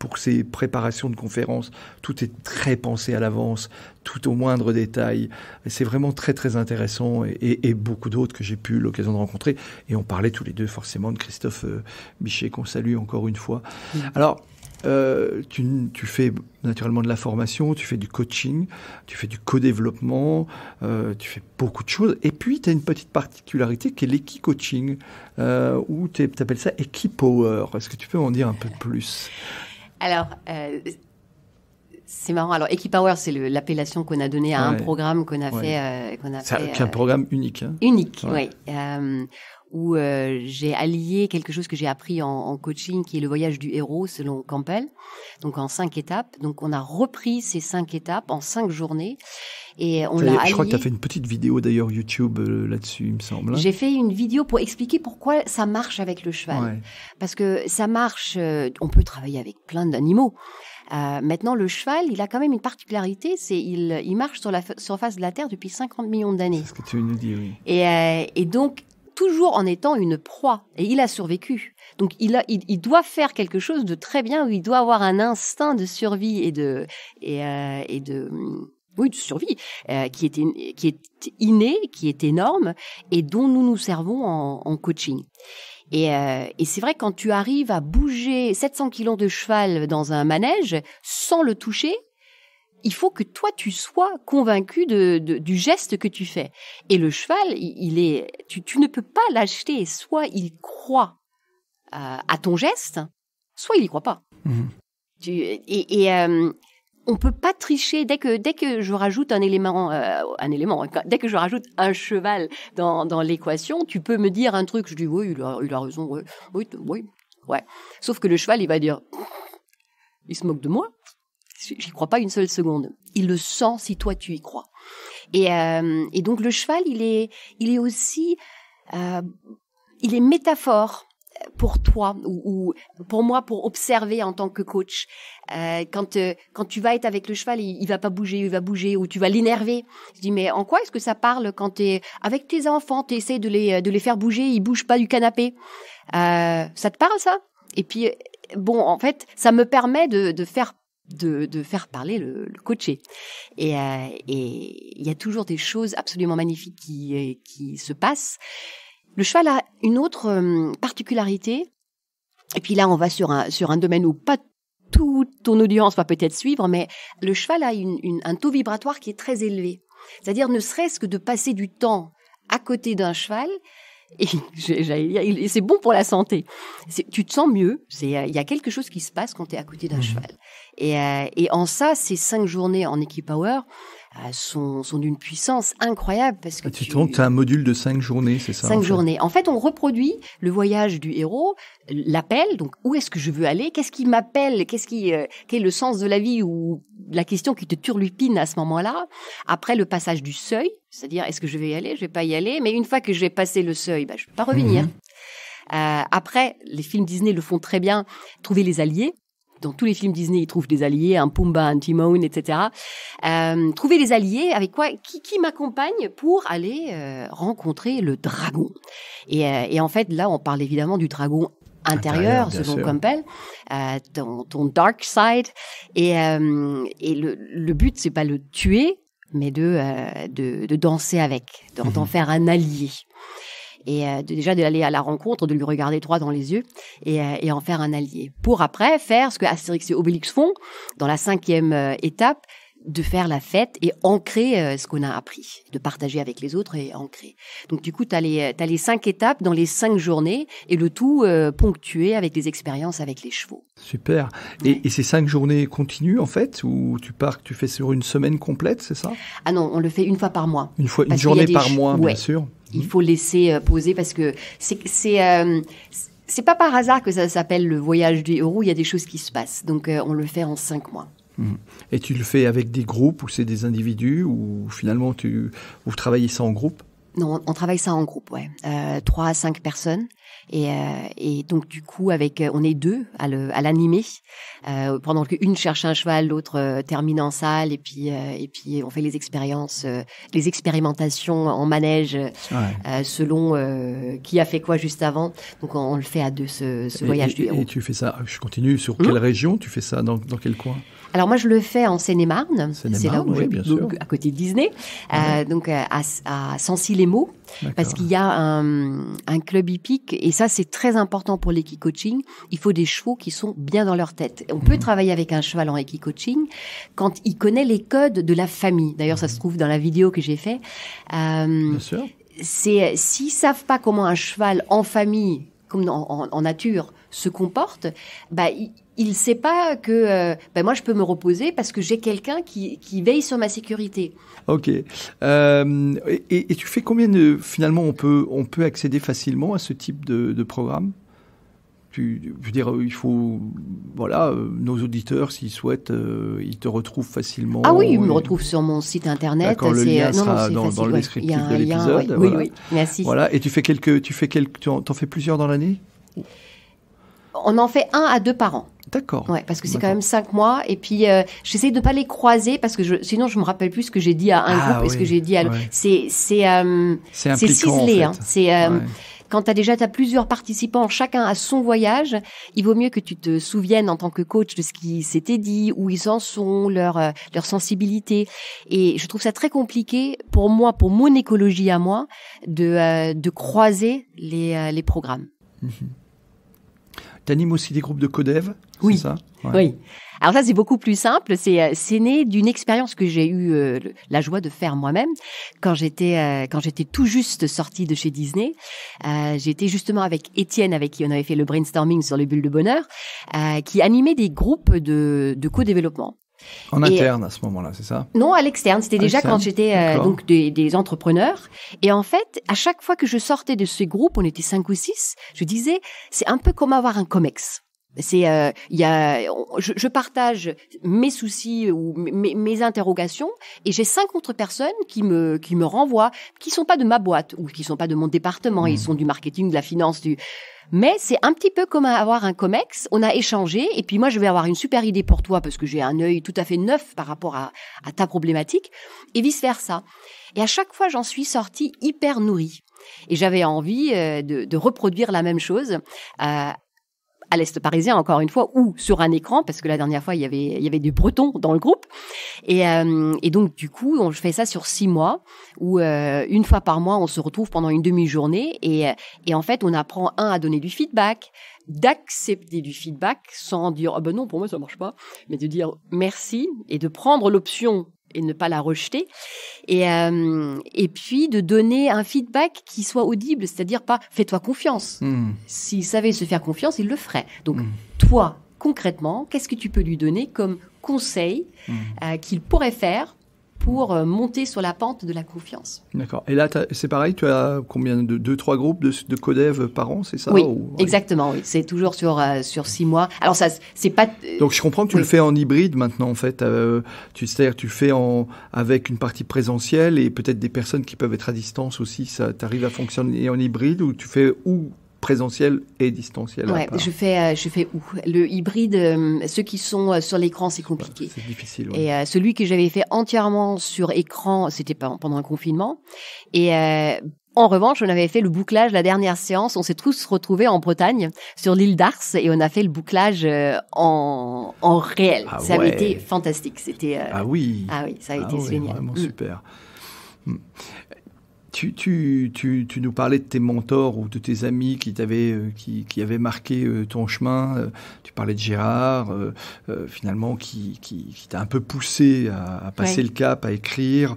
S1: pour préparations de conférences, tout est très pensé à l'avance, tout au moindre détail. C'est vraiment très très intéressant et, beaucoup d'autres que j'ai pu l'occasion de rencontrer. Et on parlait tous les deux forcément de Christophe euh, Bichet qu'on salue encore une fois. Alors euh, tu, fais naturellement de la formation, tu fais du coaching, tu fais du co-développement, euh, tu fais beaucoup de choses. Et puis, tu as une petite particularité qui est l'équi-coaching, euh, ou tu appelles ça power. Est-ce que tu peux en dire un peu plus
S2: Alors, c'est marrant. Alors, Equipower, c'est l'appellation qu'on a donnée à un programme qu'on a fait. c'est un programme
S1: unique. Hein. Unique, oui
S2: où euh, j'ai allié quelque chose que j'ai appris en, coaching, qui est le voyage du héros selon Campbell, donc en cinq étapes. Donc on a repris ces cinq étapes en cinq journées. Et on l'a Je crois que tu as fait
S1: une petite vidéo d'ailleurs YouTube euh, là-dessus, il me semble. Hein. J'ai
S2: fait une vidéo pour expliquer pourquoi ça marche avec le cheval. Parce que ça marche, euh, on peut travailler avec plein d'animaux. maintenant, le cheval, il a quand même une particularité, c'est il, marche sur la surface de la Terre depuis 50 millions d'années. C'est ce que tu nous dis, oui. Et, et donc, toujours en étant une proie. Et il a survécu. Donc il, a, il, doit faire quelque chose de très bien, où il doit avoir un instinct de survie et de... Et, euh, et de oui, de survie, euh, qui, est qui est inné, qui est énorme, et dont nous nous servons en, coaching. Et, euh, et c'est vrai quand tu arrives à bouger 700 kilos de cheval dans un manège sans le toucher, il faut que toi tu sois convaincu de, du geste que tu fais. Et le cheval, il, est, tu, ne peux pas l'acheter. Soit il croit euh, à, ton geste, soit il n'y croit pas. Mmh. et, et euh, on peut pas tricher dès que dès que je rajoute un élément euh, un élément dès que je rajoute un cheval dans, l'équation tu peux me dire un truc je dis oui il a, raison oui oui ouais sauf que le cheval il va dire il se moque de moi j'y crois pas une seule seconde. Il le sent si toi tu y crois. Et, euh, et donc le cheval, il est, il est aussi, euh, il est métaphore pour toi ou, pour moi pour observer en tant que coach. Euh, quand quand tu vas être avec le cheval, il, il, va pas bouger, il va bouger ou tu vas l'énerver. Je dis mais en quoi est-ce que ça parle quand tu es avec tes enfants, tu essaies de les de les faire bouger, ils bougent pas du canapé. ça te parle ça Et puis bon, en fait, ça me permet de, de faire de, faire parler le, coacher. coaché. Euh, et il y a toujours des choses absolument magnifiques qui, euh, qui se passent. Le cheval a une autre euh, particularité. Et puis là, on va sur un, sur un domaine où pas toute ton audience va peut-être suivre, mais le cheval a une, un taux vibratoire qui est très élevé. C'est-à-dire ne serait-ce que de passer du temps à côté d'un cheval, et c'est bon pour la santé. Tu te sens mieux. Euh, il y a quelque chose qui se passe quand tu es à côté d'un mhm. cheval. Euh, et, en ça, ces cinq journées en équipe ah, sont, d'une puissance incroyable parce que ah, tu, tu as un
S1: module de cinq journées, c'est ça Cinq journées.
S2: En fait, on reproduit le voyage du héros, l'appel. Donc, où est-ce que je veux aller Qu'est-ce qui m'appelle Qu'est-ce qui euh, est le sens de la vie ou la question qui te turlupine à ce moment-là Après le passage du seuil, c'est-à-dire est-ce que je vais y aller Je vais pas y aller. Mais une fois que j'ai passé le seuil, bah, je vais pas revenir. Mhm. Euh, après, les films Disney le font très bien. Trouver les alliés, dans tous les films Disney, ils trouvent des alliés, un Pumba, un Timon, etc. Euh, trouver des alliés avec quoi Qui, m'accompagne pour aller euh, rencontrer le dragon euh, et, en fait, là, on parle évidemment du dragon intérieur, selon Campbell, ton, ton, dark side. Et, le, le but, c'est pas le tuer, mais de, de, danser avec, d'en mhm. faire un allié et euh, déjà d'aller à la rencontre, de lui regarder droit dans les yeux euh, et, en faire un allié. Pour après faire ce que Astérix et Obélix font dans la cinquième euh, étape, de faire la fête et ancrer ce qu'on a appris, de partager avec les autres et ancrer. Donc du coup, tu as, les cinq étapes dans les cinq journées et le tout ponctué avec des expériences avec les chevaux.
S1: Super. Et, ces cinq journées continuent, en fait, ou tu pars, tu fais sur une semaine complète, c'est ça
S2: Ah non, on le fait une fois par mois. Une fois, une journée par mois, bien sûr. Il mhm. faut laisser euh, poser parce que c'est euh, c'est pas par hasard que ça s'appelle le voyage du héros, il y a des choses qui se passent. Donc euh, on le fait en cinq mois.
S1: Mhm. Et tu le fais avec des groupes ou c'est des individus ou finalement tu, vous travaillez ça en groupe
S2: Non, on travaille ça en groupe, ouais. trois à cinq personnes. Et, euh, et donc du coup, avec, euh, on est deux à l'animer, Euh, pendant qu'une cherche un cheval, l'autre euh, termine en salle, et puis et puis on fait les expériences, les expérimentations en manège selon qui a fait quoi juste avant. Donc on, le fait à deux ce, ce voyage du héros. Et
S1: tu fais ça, je continue sur quelle hum? région tu fais ça dans, dans quel coin
S2: alors moi, je le fais en Seine-et-Marne. C'est là où oui, bien à côté de Disney, euh, donc euh, à, à Sancy-les-Maux, parce qu'il y a un, club hippique et ça, c'est très important pour l'équicoaching. Il faut des chevaux qui sont bien dans leur tête. On peut mhm. travailler avec un cheval en équicoaching quand il connaît les codes de la famille. D'ailleurs, ça se mhm. trouve dans la vidéo que j'ai faite. Euh, bien sûr. C'est s'ils savent pas comment un cheval en famille comme en, nature se comporte, bah, il ne sait pas que euh, bah, moi je peux me reposer parce que j'ai quelqu'un qui, qui, veille sur ma sécurité.
S1: Ok. Euh, et, tu fais combien de finalement on peut on peut accéder facilement à ce type de, programme tu, je veux dire, il faut, voilà, euh, nos auditeurs, s'ils souhaitent, ils te retrouvent facilement. Ah oui, ils me
S2: retrouvent sur mon site internet. Quand le lien sera dans, le descriptif de l'épisode. Oui, oui,
S1: merci. Voilà, et tu fais quelques, tu fais quelques, tu en fais plusieurs dans l'année
S2: on en fait un à deux par an. D'accord. Ouais, parce que c'est quand même cinq mois. Et puis, euh, j'essaie de ne pas les croiser parce que je, sinon, je me rappelle plus ce que j'ai dit à un ah groupe et ce que j'ai dit à l'autre. C'est c'est euh, ciselé. Hein. C'est euh, Quand tu as déjà as plusieurs participants, chacun à son voyage, il vaut mieux que tu te souviennes en tant que coach de ce qui s'était dit, où ils en sont, leur leur sensibilité. Et je trouve ça très compliqué pour moi, pour mon écologie à moi, de, de croiser les, les programmes.
S1: Mhm animes aussi des groupes de codev Oui. Ça Oui.
S2: Alors ça, c'est beaucoup plus simple. C'est euh, c'est né d'une expérience que j'ai eu euh, la joie de faire moi-même quand j'étais euh, quand j'étais tout juste sortie de chez Disney. j'étais justement avec Étienne, avec qui on avait fait le brainstorming sur les bulles de bonheur, qui animait des groupes de de co-développement. En euh, interne à
S1: ce moment-là, c'est ça
S2: Non, à l'externe. C'était déjà quand j'étais euh, donc des, des, entrepreneurs. Et en fait, à chaque fois que je sortais de ce groupe, on était cinq ou six, je disais, c'est un peu comme avoir un comex. C'est, euh, y a, je, je, partage mes soucis ou mes, mes interrogations et j'ai cinq autres personnes qui me qui me renvoient, qui sont pas de ma boîte ou qui sont pas de mon département, ils mmh. sont du marketing, de la finance, du. Mais c'est un petit peu comme avoir un comex. On a échangé et puis moi je vais avoir une super idée pour toi parce que j'ai un œil tout à fait neuf par rapport à, à ta problématique et vice versa. Et à chaque fois j'en suis sortie hyper nourrie. Et j'avais envie euh, de, de, reproduire la même chose euh, à l'Est parisien, encore une fois, ou sur un écran, parce que la dernière fois, il y avait, il y avait des Bretons dans le groupe. Euh, et, donc, du coup, on fait ça sur six mois, où euh, une fois par mois, on se retrouve pendant une demi-journée, et, euh, et en fait, on apprend, un, à donner du feedback, d'accepter du feedback sans dire ah ben non pour moi ça marche pas mais de dire merci et de prendre l'option et ne pas la rejeter. Et, euh, et puis de donner un feedback qui soit audible, c'est-à-dire pas fais-toi confiance. Hmm. S'il savait se faire confiance, il le ferait. Donc hmm. toi, concrètement, qu'est-ce que tu peux lui donner comme conseil hmm. euh, qu'il pourrait faire pour euh, monter sur la pente de la confiance.
S1: D'accord. Et là, c'est pareil, tu as combien de deux, trois groupes de, de codev par an, c'est ça Oui,
S2: exactement. C'est toujours sur euh, sur six mois. Alors ça, c'est pas. Euh, Donc je comprends que tu le fais
S1: en hybride maintenant, en fait. tu c'est-à-dire tu fais en avec une partie présentielle et peut-être des personnes qui peuvent être à distance aussi. Ça, t'arrive à fonctionner en hybride ou tu fais où présentiel et distanciel. Ouais, je
S2: fais, euh, je fais où Le hybride, euh, ceux qui sont euh, sur l'écran, c'est compliqué. C'est difficile. Ouais. Et celui que j'avais fait entièrement sur écran, c'était pendant un confinement. Et en revanche, on avait fait le bouclage la dernière séance. On s'est tous retrouvés en Bretagne, sur l'île d'Ars, et on a fait le bouclage en, en réel. Ah ça a été fantastique. C'était ah oui. Ah oui, ça a ah été génial. Vraiment mm.
S1: super. Mm. Tu, nous parlais de tes mentors ou de tes amis qui t'avaient euh, qui, qui, avaient marqué euh, ton chemin. Euh, tu parlais de Gérard, finalement, qui, qui, t'a un peu poussé à, passer le cap, à écrire.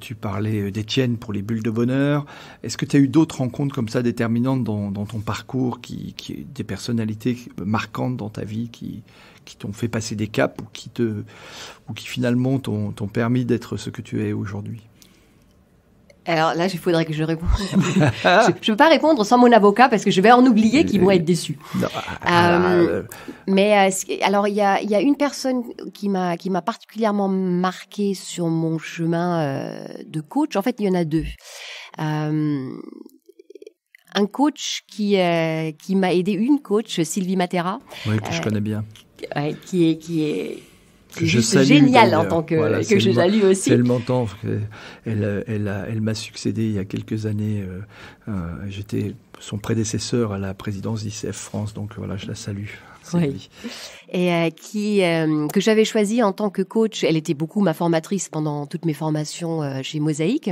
S1: tu parlais d'Étienne pour les bulles de bonheur. Est-ce que tu as eu d'autres rencontres comme ça déterminantes dans, ton parcours, qui, qui, des personnalités marquantes dans ta vie qui, qui t'ont fait passer des caps ou qui, te, ou qui finalement t'ont permis d'être ce que tu es aujourd'hui
S2: alors là, il faudrait que je réponde. je
S1: ne
S2: peux pas répondre sans mon avocat parce que je vais en oublier qui vont euh, être déçus. mais alors, il y a, une personne qui m'a particulièrement marqué sur mon chemin euh, de coach. En fait, il y en a deux. Euh, un coach qui qui m'a aidé, une coach Sylvie Matera. Oui, que je connais bien. qui est qui est c'est génial en tant que, que je salue aussi. Elle
S1: m'entend. Euh, elle, elle, elle m'a succédé il y a quelques années. Euh, euh, J'étais son prédécesseur à la présidence d'ICF France, donc voilà, je la salue. Oui.
S2: Et euh, qui que j'avais choisi en tant que coach. Elle était beaucoup ma formatrice pendant toutes mes formations chez Mosaïque.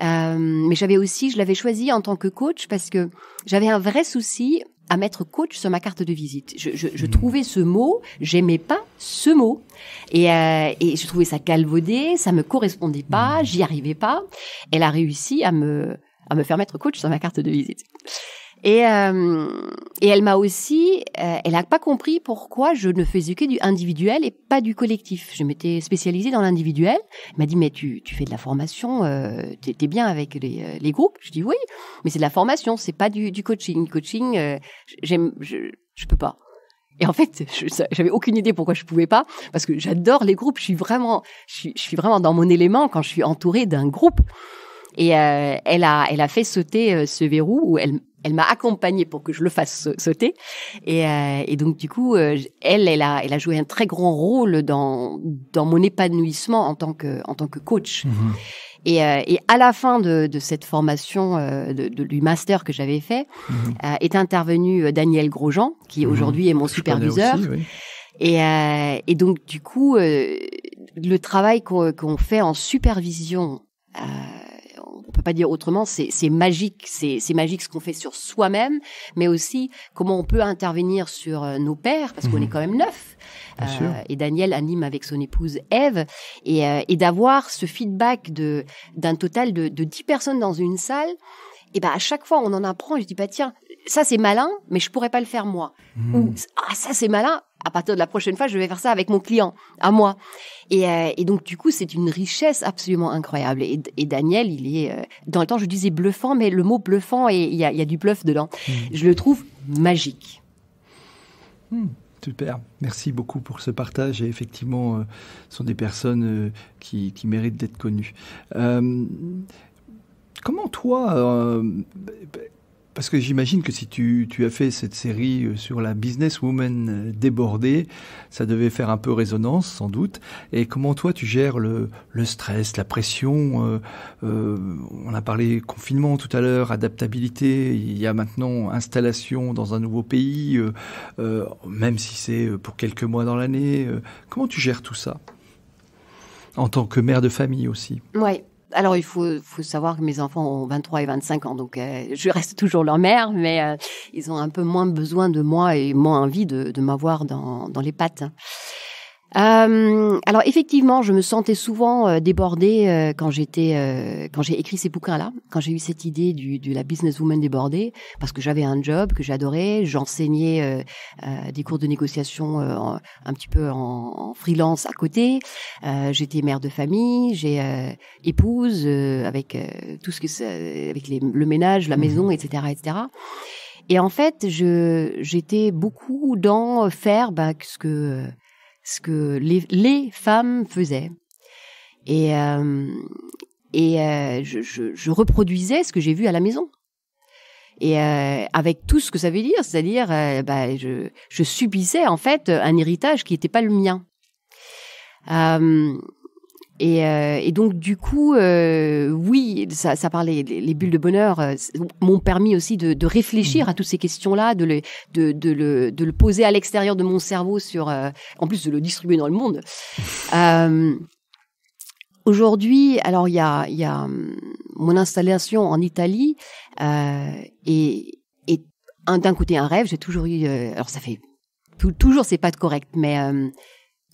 S2: mais j'avais aussi, je l'avais choisi en tant que coach parce que j'avais un vrai souci à mettre coach sur ma carte de visite. Je, hmm. trouvais ce mot, j'aimais pas ce mot, et, euh, je trouvais ça calvaudé, ça me correspondait pas, hmm. j'y arrivais pas. Elle a réussi à me à me faire mettre coach sur ma carte de visite. Et, euh, et elle m'a aussi, euh, elle n'a pas compris pourquoi je ne faisais que du individuel et pas du collectif. Je m'étais spécialisée dans l'individuel. Elle m'a dit, mais tu, tu fais de la formation, euh, tu es, bien avec les, les groupes. Je dis, oui, mais c'est de la formation, c'est pas du, du coaching. Coaching, j'aime, je, je peux pas. Et en fait, j'avais aucune idée pourquoi je pouvais pas, parce que j'adore les groupes. Je suis vraiment, je suis, je suis, vraiment dans mon élément quand je suis entourée d'un groupe. Et elle a, elle a fait sauter ce verrou où elle, elle m'a accompagnée pour que je le fasse sauter. Et, euh, et donc du coup, euh, elle, elle a, elle a joué un très grand rôle dans dans mon épanouissement en tant que en tant que coach. Mm-hmm. Et, euh, et, à la fin de, de cette formation de, du master que j'avais fait, mm-hmm. est intervenu Daniel Grosjean, qui mm-hmm. aujourd'hui est mon superviseur. et, et, donc du coup, le travail qu'on fait en supervision peut pas dire autrement, c'est magique, c'est magique ce qu'on fait sur soi-même, mais aussi comment on peut intervenir sur euh, nos pères, parce qu'on est mhm. quand même neuf. Euh, et Daniel anime avec son épouse Eve, euh, et, d'avoir ce feedback de d'un total de, dix 10 personnes dans une salle, et ben à chaque fois on en apprend, je dis pas bah, tiens, ça c'est malin, mais je pourrais pas le faire moi. Mhm. Ou ah ça c'est malin, à partir de la prochaine fois, je vais faire ça avec mon client, à moi. Et, euh, donc, du coup, c'est une richesse absolument incroyable. Et, Daniel, il est, euh, dans le temps, je disais bluffant, mais le mot bluffant, il y a, du bluff dedans. Hmm. Je le trouve magique. Hmm.
S1: Super, merci beaucoup pour ce partage. Et effectivement, euh, ce sont des personnes qui, qui, méritent d'être connues. comment toi, parce que j'imagine que si tu, as fait cette série euh, sur la businesswoman euh, débordée, ça devait faire un peu résonance, sans doute. Et comment toi, tu gères le, stress, la pression euh, On a parlé confinement tout à l'heure, adaptabilité. Il y a maintenant installation dans un nouveau pays, même si c'est pour quelques mois dans l'année. comment tu gères tout ça En tant que mère de famille aussi.
S2: Ouais alors il faut, savoir que mes enfants ont 23 et 25 ans, donc euh, je reste toujours leur mère, mais euh, ils ont un peu moins besoin de moi et moins envie de, m'avoir dans les pattes euh, alors effectivement, je me sentais souvent euh, débordée euh, quand j'étais, euh, quand j'ai écrit ces bouquins-là, quand j'ai eu cette idée du, de la businesswoman débordée, parce que j'avais un job que j'adorais, j'enseignais des cours de négociation un petit peu en, freelance à côté, j'étais mère de famille, j'ai épouse avec tout ce que avec le ménage, la mmh. maison, etc., etc. Et en fait, je j'étais beaucoup dans faire bah, ce que ce que les, femmes faisaient. Et, euh, et euh, je, reproduisais ce que j'ai vu à la maison. Et euh, avec tout ce que ça veut dire, c'est-à-dire, bah, je, je, subissais en fait un héritage qui n'était pas le mien. Et, euh, et, donc du coup, euh, oui, ça, ça parlait les, bulles de bonheur euh, m'ont permis aussi de, de, réfléchir mmh. à toutes ces questions-là, de le, de, de, le, de le poser à l'extérieur de mon cerveau sur, en plus de le distribuer dans le monde. Aujourd'hui, alors il y a, y a hum, mon installation en Italie et, et d'un côté un rêve. J'ai toujours eu, alors ça fait toujours c'est pas correct, mais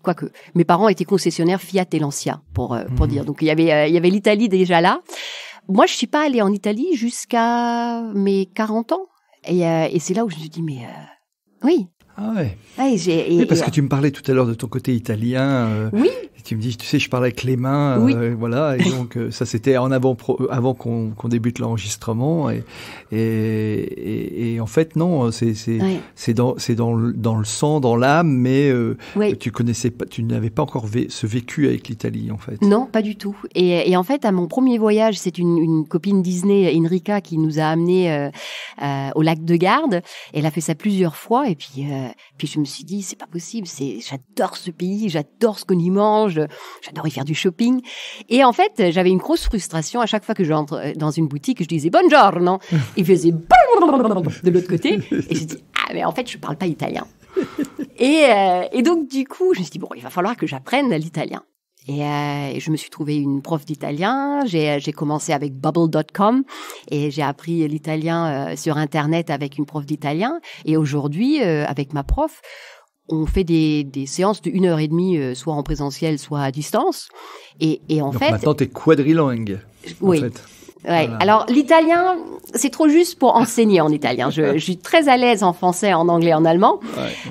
S2: quoique mes parents étaient concessionnaires Fiat et Lancia pour euh, pour mmh. dire. Donc il y avait euh, il y avait l'Italie déjà là. Moi, je suis pas allée en Italie jusqu'à mes 40 ans euh, et, c'est là où je me suis dit mais oui. Ah ouais. parce que tu me
S1: parlais tout à l'heure de ton côté italien. oui tu me dis, tu sais, je parlais avec les mains, euh, voilà. Et donc, euh, ça, c'était en avant, euh, avant qu'on débute l'enregistrement. Et, et, en fait, non, c'est dans, le sang, dans l'âme, mais tu connaissais pas, tu n'avais pas encore ce vécu avec l'Italie, en fait.
S2: Non, pas du tout. Et, en fait, à mon premier voyage, c'est une, copine Disney, Enrica, qui nous a amenés au lac de Garde. Elle a fait ça plusieurs fois, et puis, puis je me suis dit, c'est pas possible. C'est, j'adore ce pays, j'adore ce qu'on y mange j'adorais faire du shopping. Et en fait, j'avais une grosse frustration à chaque fois que j'entre euh, dans une boutique, je disais bonjour, non Il faisait de l'autre côté. Et je dis, ah, mais en fait, je parle pas italien. Et, euh, et donc, du coup, je me suis dit, bon, il va falloir que j'apprenne l'italien. Et, euh, je me suis trouvé une prof d'italien. J'ai commencé avec bubble.com et j'ai appris l'italien sur Internet avec une prof d'italien. Et aujourd'hui, avec ma prof, on fait des, séances d'une heure et demie, euh, soit en présentiel, soit à distance. Et, en fait. Maintenant,
S1: t'es quadrilangue. Oui. En fait.
S2: Ouais. Alors l'italien, c'est trop juste pour enseigner en italien. Je, suis très à l'aise en français, en anglais, en allemand,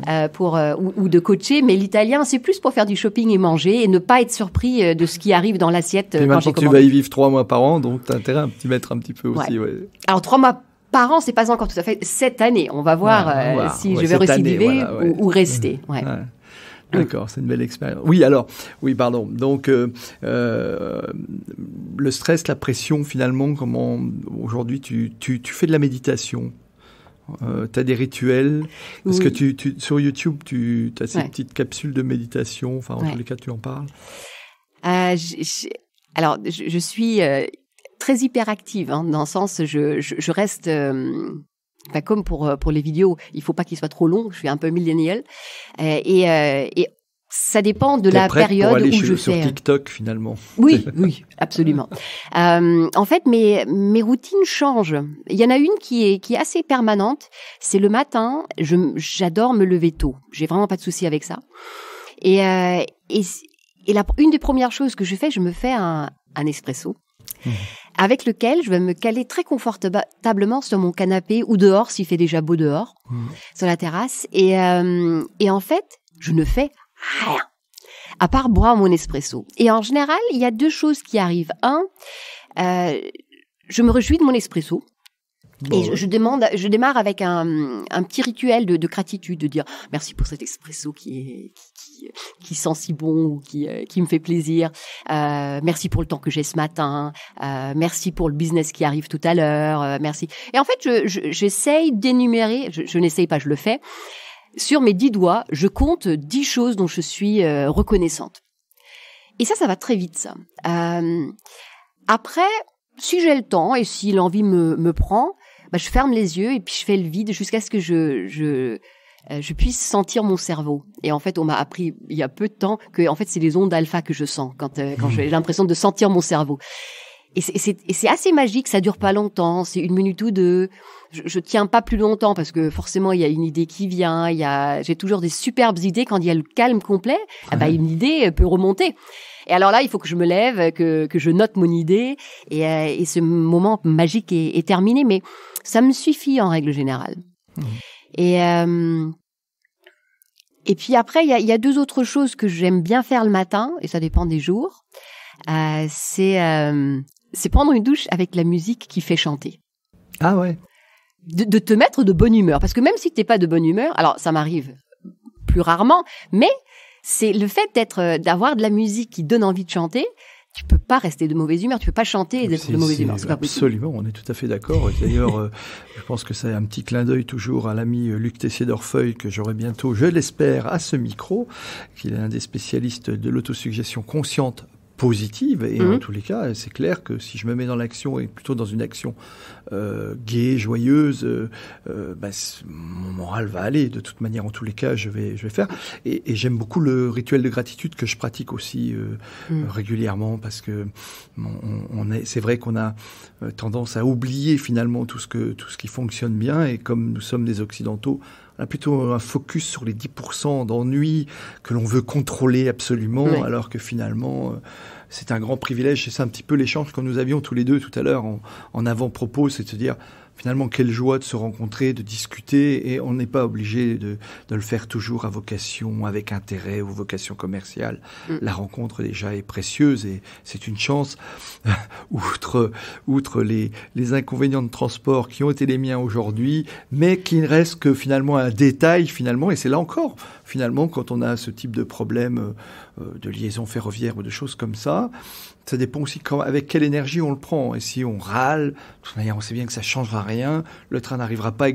S2: euh, pour euh, ou, de coacher. Mais l'italien, c'est plus pour faire du shopping et manger et ne pas être surpris de ce qui arrive dans l'assiette. Et maintenant, tu vas y
S1: vivre trois mois par an, donc as intérêt à t'y mettre un petit peu aussi.
S2: Alors trois mois par an, c'est pas encore tout à fait cette année. On va voir, euh, si je vais récidiver ou, rester. Mmh. Mmh.
S1: D'accord, c'est une belle expérience. Oui, alors, oui, pardon. Donc, euh, euh, le stress, la pression, finalement, comment aujourd'hui tu, tu, fais de la méditation tu as des rituels Parce ce que tu, sur YouTube, tu as ces petites capsules de méditation. Enfin, en tous les cas, tu en
S2: parles. Alors, je, suis très hyperactive, hein, dans le sens, je, je, je reste... Euh, comme pour, euh, pour les vidéos, il faut pas qu'ils soient trop longs. Je suis un peu millénaire euh, et, et ça dépend de la période pour aller où je sur hein.
S1: TikTok finalement. Oui,
S2: oui, absolument. Euh, en fait, mes mes routines changent. Il y en a une qui est qui est assez permanente. C'est le matin. Je j'adore me lever tôt. J'ai vraiment pas de souci avec ça. Et et, et la, une des premières choses que je fais, je me fais un un espresso. Mmh avec lequel je vais me caler très confortablement sur mon canapé ou dehors s'il fait déjà beau dehors, mm. sur la terrasse. Et, euh, et en fait, je ne fais rien à part boire mon espresso. Et en général, il y a deux choses qui arrivent. Un, euh, je me réjouis de mon espresso et je, je, demande, je démarre avec un, un petit rituel de, de, gratitude, de dire merci pour cet expresso qui, est, qui, qui, sent si bon qui, euh, qui me fait plaisir. Euh, merci pour le temps que j'ai ce matin. Euh, merci pour le business qui arrive tout à l'heure. Euh, merci. Et en fait, j'essaye je, d'énumérer. Je, je n'essaye pas, je le fais. Sur mes dix doigts, je compte dix choses dont je suis euh, reconnaissante. Et ça, ça va très vite. Ça. après, si j'ai le temps et si l'envie me, me prend, bah, je ferme les yeux et puis je fais le vide jusqu'à ce que je, je, euh, je puisse sentir mon cerveau. Et en fait, on m'a appris il y a peu de temps que en fait, c'est les ondes alpha que je sens euh, quand, j'ai l'impression de sentir mon cerveau. Et c'est assez magique, ça dure pas longtemps, c'est une minute ou deux. Je, je, tiens pas plus longtemps parce que forcément il y a une idée qui vient, il y a j'ai toujours des superbes idées quand il y a le calme complet, eh ben, une idée peut remonter. Et alors là, il faut que je me lève, que, que je note mon idée, et, euh, et ce moment magique est, est, terminé. Mais ça me suffit en règle générale. Mmh. Et euh, et puis après, il y a, y a, deux autres choses que j'aime bien faire le matin, et ça dépend des jours. Euh, c'est euh, c'est prendre une douche avec la musique qui fait chanter. Ah ouais. De, de te mettre de bonne humeur, parce que même si tu t'es pas de bonne humeur, alors ça m'arrive plus rarement, mais c'est le fait d'être, euh, d'avoir de la musique qui donne envie de chanter. Tu peux pas rester de mauvaise humeur, tu peux pas chanter et être de mauvaise humeur.
S1: absolument, on est tout à fait d'accord. D'ailleurs, euh, je pense que c'est un petit clin d'œil toujours à l'ami euh, Luc Tessier d'Orfeuille que j'aurai bientôt, je l'espère, à ce micro, qu'il est un des spécialistes de l'autosuggestion consciente positive. Et en mhm. tous les cas, c'est clair que si je me mets dans l'action et plutôt dans une action euh, gaie, joyeuse, euh, euh bah, mon moral va aller. De toute manière, en tous les cas, je vais, je vais faire. Et, j'aime beaucoup le rituel de gratitude que je pratique aussi euh, mm. régulièrement parce que est, c'est vrai qu'on a euh, tendance à oublier finalement tout ce que tout ce qui fonctionne bien. Et comme nous sommes des Occidentaux, plutôt un focus sur les 10% d'ennui que l'on veut contrôler absolument, alors que finalement, euh, c'est un grand privilège. C'est un petit peu l'échange que nous avions tous les deux tout à l'heure en, en avant-propos, c'est de se dire finalement, quelle joie de se rencontrer, de discuter, et on n'est pas obligé de, de, le faire toujours à vocation, avec intérêt ou vocation commerciale. Mm. La rencontre déjà est précieuse et c'est une chance, outre, outre les, les inconvénients de transport qui ont été les miens aujourd'hui, mais qui ne reste que finalement un détail, finalement, et c'est là encore, finalement, quand on a ce type de problème euh, euh, de liaison ferroviaire ou de choses comme ça, ça dépend aussi avec quelle énergie on le prend. Et si on râle, de on sait bien que ça changera rien. Le train n'arrivera pas,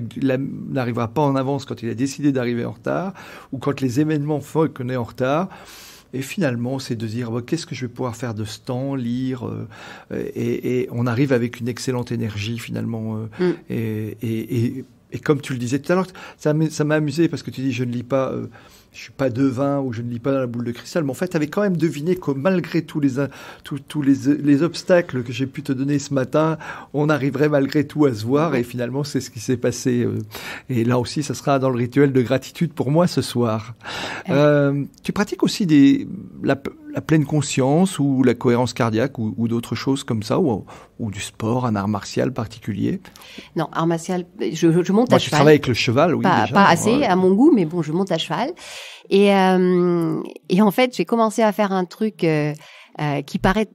S1: n'arrivera pas en avance quand il a décidé d'arriver en retard, ou quand les événements font qu'on est en retard. Et finalement, c'est de dire, qu'est-ce que je vais pouvoir faire de ce temps, lire, euh, et, on arrive avec une excellente énergie finalement. Euh, mm. et, comme tu le disais tout à l'heure, ça m'a amusé parce que tu dis, je ne lis pas. Euh, je ne suis pas devin ou je ne lis pas dans la boule de cristal, mais en fait, tu avais quand même deviné que malgré tous les obstacles que j'ai pu te donner ce matin, on arriverait malgré tout à se voir. Et finalement, c'est ce qui s'est passé. Euh, et là aussi, ça sera dans le rituel de gratitude pour moi ce soir. Ah euh, tu pratiques aussi des la pleine conscience ou la cohérence cardiaque ou, d'autres choses comme ça ou, du sport, un art martial particulier
S2: Non, art martial, je, monte à cheval. Tu travailles avec le
S1: cheval, oui. Pas, assez à
S2: mon goût, mais bon, je monte à cheval. Et, euh, et en fait, j'ai commencé à faire un truc euh, euh, qui paraît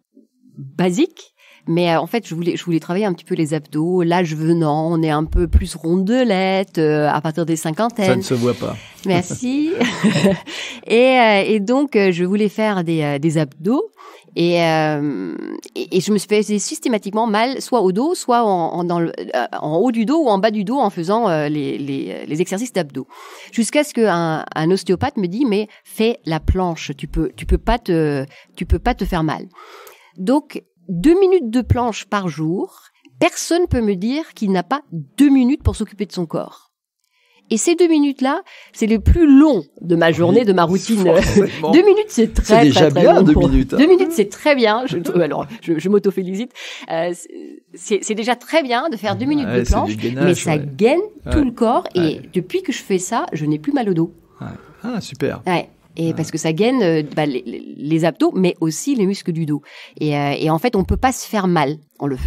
S2: basique, mais euh, en fait, je voulais, je voulais travailler un petit peu les abdos. L'âge venant, on est un peu plus rondelette euh, à partir des cinquantaines. Ça ne se voit pas. Merci. et, euh, et, donc, je voulais faire des, des abdos. Et, et, je me suis fait systématiquement mal, soit au dos, soit en, dans en haut du dos ou en bas du dos en faisant les, les, les exercices d'abdos. Jusqu'à ce qu'un un ostéopathe me dise mais fais la planche, tu peux, tu peux pas te, tu peux pas te faire mal. Donc deux minutes de planche par jour, personne peut me dire qu'il n'a pas deux minutes pour s'occuper de son corps. Et ces deux minutes-là, c'est le plus long de ma journée, de ma routine. deux minutes, c'est très, déjà bien, Deux minutes, hein. minutes, c'est très bien. Je, alors, je, m'auto-félicite. Euh, c'est, déjà très bien de faire deux minutes de planche, mais ça gaine tout le corps. Et depuis que je fais ça, je n'ai plus mal au dos. Ah, super et parce que ça gaine euh, bah, les, les, abdos, mais aussi les muscles du dos. Et, euh, et en fait, on peut pas se faire mal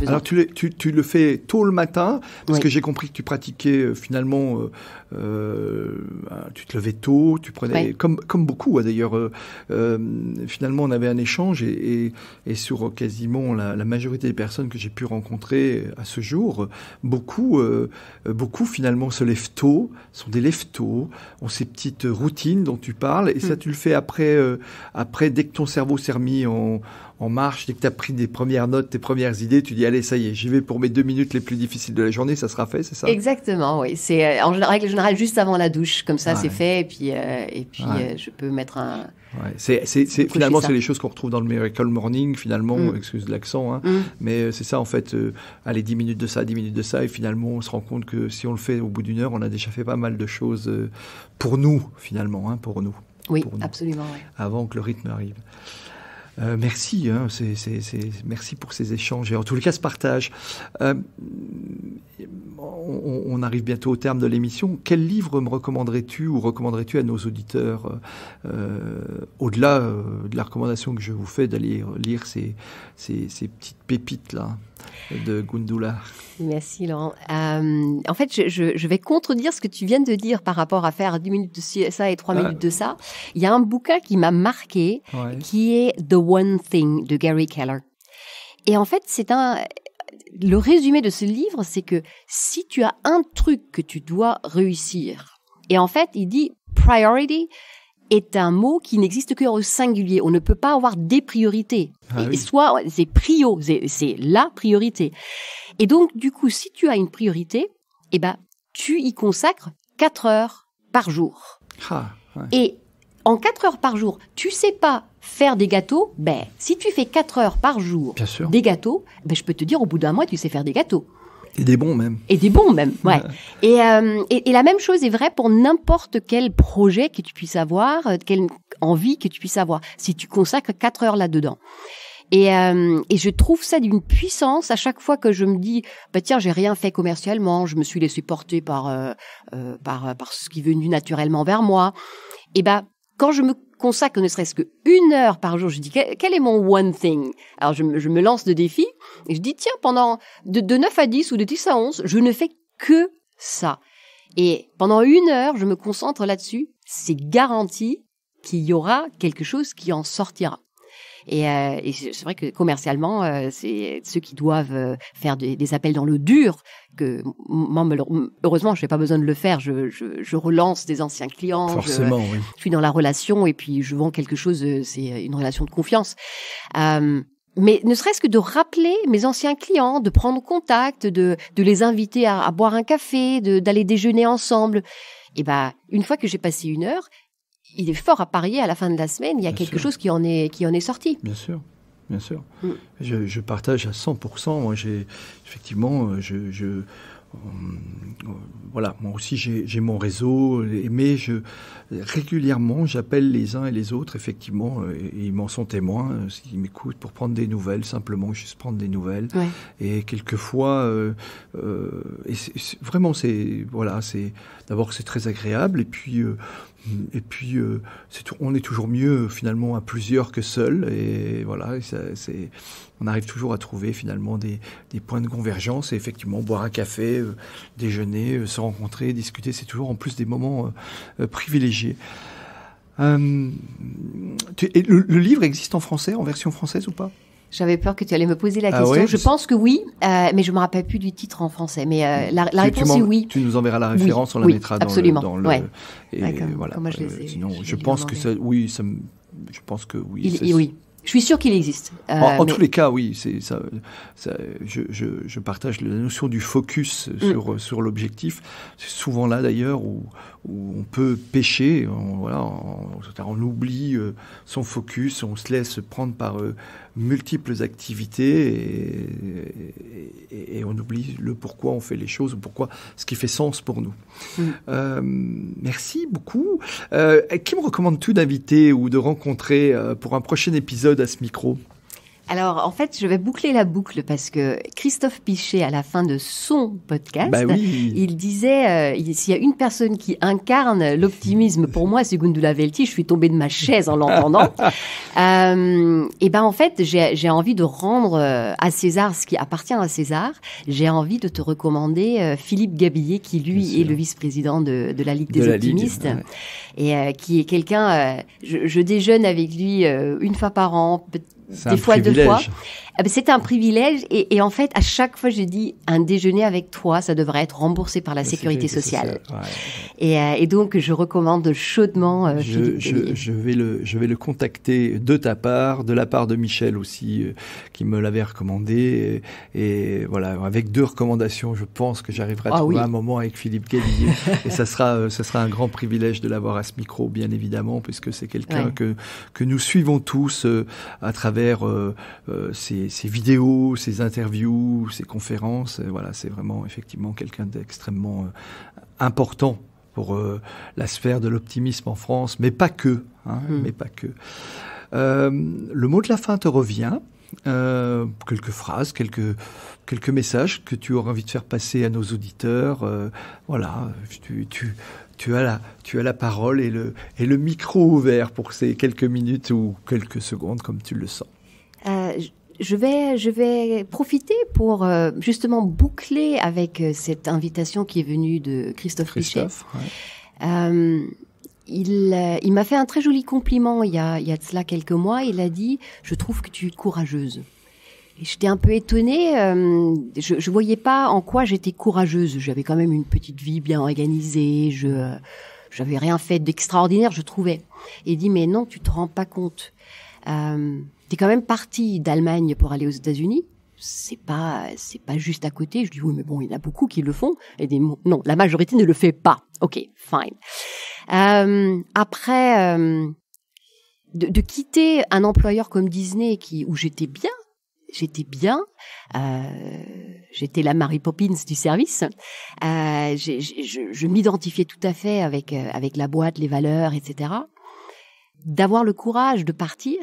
S2: alors tu
S1: le, tu, le fais tôt le matin, parce que j'ai compris que tu pratiquais euh, finalement, euh, euh, tu te levais tôt, tu prenais, comme, beaucoup hein, d'ailleurs, finalement on avait un échange et, sur quasiment la, majorité des personnes que j'ai pu rencontrer à ce jour, beaucoup, beaucoup finalement se lèvent tôt, sont des lève tôt, ont ces petites routines dont tu parles, et ça mm. tu le fais après, après dès que ton cerveau s'est remis en, en marche, dès que tu as pris des premières notes, tes premières idées, tu dis allez, ça y est, j'y vais pour mes deux minutes les plus difficiles de la journée, ça sera fait, c'est ça
S2: Exactement, oui. C'est euh, en règle générale juste avant la douche, comme ça c'est fait, et puis, euh, et puis euh, je peux mettre un. C'est, finalement, c'est les
S1: choses qu'on retrouve dans le Miracle Morning, finalement, mm. excuse l'accent, hein, mm. mais c'est ça en fait, allez, 10 minutes de ça, dix minutes de ça, et finalement, on se rend compte que si on le fait au bout d'une heure, on a déjà fait pas mal de choses pour nous, finalement, hein, pour nous. Oui, absolument. Avant que le rythme arrive. Euh, merci, hein, merci pour ces échanges et en tout cas ce partage. Euh, on, arrive bientôt au terme de l'émission. Quel livre me recommanderais-tu ou recommanderais-tu à nos auditeurs, euh, au-delà de la recommandation que je vous fais d'aller lire ces petites pépites-là de Gundula.
S2: Merci Laurent. Euh, en fait, je, vais contredire ce que tu viens de dire par rapport à faire 10 minutes de ça et 3 ah. minutes de ça. Il y a un bouquin qui m'a marqué, qui est The One Thing de Gary Keller. Et en fait, c'est un... Le résumé de ce livre, c'est que si tu as un truc que tu dois réussir, et en fait, il dit priority, est un mot qui n'existe que au singulier. On ne peut pas avoir des priorités. Ah soit c'est prio, c'est la priorité. Et donc, du coup, si tu as une priorité, eh ben, tu y consacres 4 heures par jour. Ah, Et en 4 heures par jour, tu sais pas faire des gâteaux, ben, si tu fais 4 heures par jour des gâteaux, ben, je peux te dire, au bout d'un mois, tu sais faire des gâteaux. Et des bons même. Et des bons même, ouais. Euh, et, et, la même chose est vraie pour n'importe quel projet que tu puisses avoir, euh, quelle envie que tu puisses avoir, si tu consacres quatre heures là-dedans. Et, euh, et, je trouve ça d'une puissance à chaque fois que je me dis, bah tiens, j'ai rien fait commercialement, je me suis laissé porter par par par ce qui est venu naturellement vers moi. Et bah quand je me consacre ne serait-ce qu'une heure par jour, je dis quel est mon one thing Alors je me, lance de défi et je dis tiens pendant de, de 9 à 10 ou de 10 à 11, je ne fais que ça. Et pendant une heure, je me concentre là-dessus. C'est garanti qu'il y aura quelque chose qui en sortira. Et, euh, c'est vrai que commercialement, euh, c'est ceux qui doivent euh, faire des, des, appels dans le dur. Que moi, heureusement, je n'ai pas besoin de le faire. Je, je, je relance des anciens clients. Forcément, je, suis dans la relation et puis je vends quelque chose. C'est une relation de confiance. mais ne serait-ce que de rappeler mes anciens clients, de prendre contact, de, de les inviter à, boire un café, d'aller déjeuner ensemble. Et eh bah, ben, une fois que j'ai passé une heure, il est fort à parier à la fin de la semaine, il y a quelque chose qui en, est, qui en est sorti.
S1: Bien sûr. Bien sûr. Mm. Je, partage à 100%. Moi, j'ai effectivement, euh, je, euh, voilà, moi aussi j'ai mon réseau, mais je, régulièrement j'appelle les uns et les autres, effectivement, euh, ils m'en sont témoins, ils m'écoutent pour prendre des nouvelles, simplement juste prendre des nouvelles. Et quelquefois, et vraiment, c'est voilà, c'est d'abord c'est très agréable, et puis et puis, euh, on est toujours mieux finalement à plusieurs que seul. Et voilà, on arrive toujours à trouver finalement des, points de convergence. Et effectivement, boire un café, euh, déjeuner, euh, se rencontrer, discuter, c'est toujours en plus des moments privilégiés. et le livre existe en
S2: français, en version française ou pas j'avais peur que tu allais me poser la ah question. je pense que oui, euh, mais je me rappelle plus du titre en français. Mais euh, la, réponse est oui.
S1: Tu nous enverras la référence, on la mettra dans le. Absolument. voilà. je pense que oui, ça, je pense que oui. oui.
S2: Je suis sûr qu'il existe. Euh, en, tous les
S1: cas, oui, c'est ça, je, partage la notion du focus mm. sur l'objectif. C'est souvent là d'ailleurs où, où on peut pêcher, on, on, oublie euh, son focus, on se laisse prendre par euh, multiples activités et, on oublie le pourquoi on fait les choses, pourquoi ce qui fait sens pour nous. Mm. Euh, merci beaucoup. qui me recommande tu d'inviter ou de rencontrer pour un prochain épisode à ce micro
S2: alors en fait, je vais boucler la boucle parce que Christophe Pichet, à la fin de son podcast, bah il disait euh, s'il y a une personne qui incarne l'optimisme, pour moi, c'est Gundula Velti. Je suis tombée de ma chaise en l'entendant. euh, et ben en fait, j'ai envie de rendre euh, à César ce qui appartient à César. J'ai envie de te recommander euh, Philippe Gabillet, qui lui est le vice-président de, la Ligue des optimistes et qui est quelqu'un. je, déjeune avec lui une fois par an, des fois deux fois. Ah ben, c'est un privilège et, en fait, à chaque fois, je dis un déjeuner avec toi, ça devrait être remboursé par la, sécurité, sociale. Euh, et, donc, je recommande chaudement. Euh, je,
S1: vais le, je vais le contacter de ta part, de la part de Michel aussi, euh, qui me l'avait recommandé. Et, voilà, avec deux recommandations, je pense que j'arriverai à ah trouver un moment avec Philippe Gallier. et ça sera, ça sera un grand privilège de l'avoir à ce micro, bien évidemment, puisque c'est quelqu'un que que nous suivons tous à travers ces ses, vidéos, ses interviews, ses conférences. Euh, voilà, c'est vraiment effectivement quelqu'un d'extrêmement euh, important pour euh, la sphère de l'optimisme en France, mais pas que. Hein, hmm. Mais pas que. le mot de la fin te revient. quelques phrases, quelques, quelques messages que tu auras envie de faire passer à nos auditeurs. voilà, tu, tu, as la, tu as la parole et le, et le micro ouvert pour ces quelques minutes ou quelques secondes, comme
S2: tu le sens. Euh, je vais, je vais profiter pour euh, justement boucler avec euh, cette invitation qui est venue de Christophe, Christophe Richet. Euh, il, m'a fait un très joli compliment il y, a, de cela quelques mois. Il a dit Je trouve que tu es courageuse. J'étais un peu étonnée. je, je voyais pas en quoi j'étais courageuse. J'avais quand même une petite vie bien organisée. Je n'avais rien fait d'extraordinaire, je trouvais. il dit mais non, tu te rends pas compte t'es quand même parti d'Allemagne pour aller aux États-Unis. C'est pas, c'est pas juste à côté. Je dis oui, mais bon, il y en a beaucoup qui le font. Et des, non, la majorité ne le fait pas. Ok, fine. Euh, après, euh, de, de, quitter un employeur comme Disney, qui où j'étais bien, j'étais bien, euh, j'étais la Mary Poppins du service. Euh, je, je m'identifiais tout à fait avec euh, avec la boîte, les valeurs, etc. D'avoir le courage de partir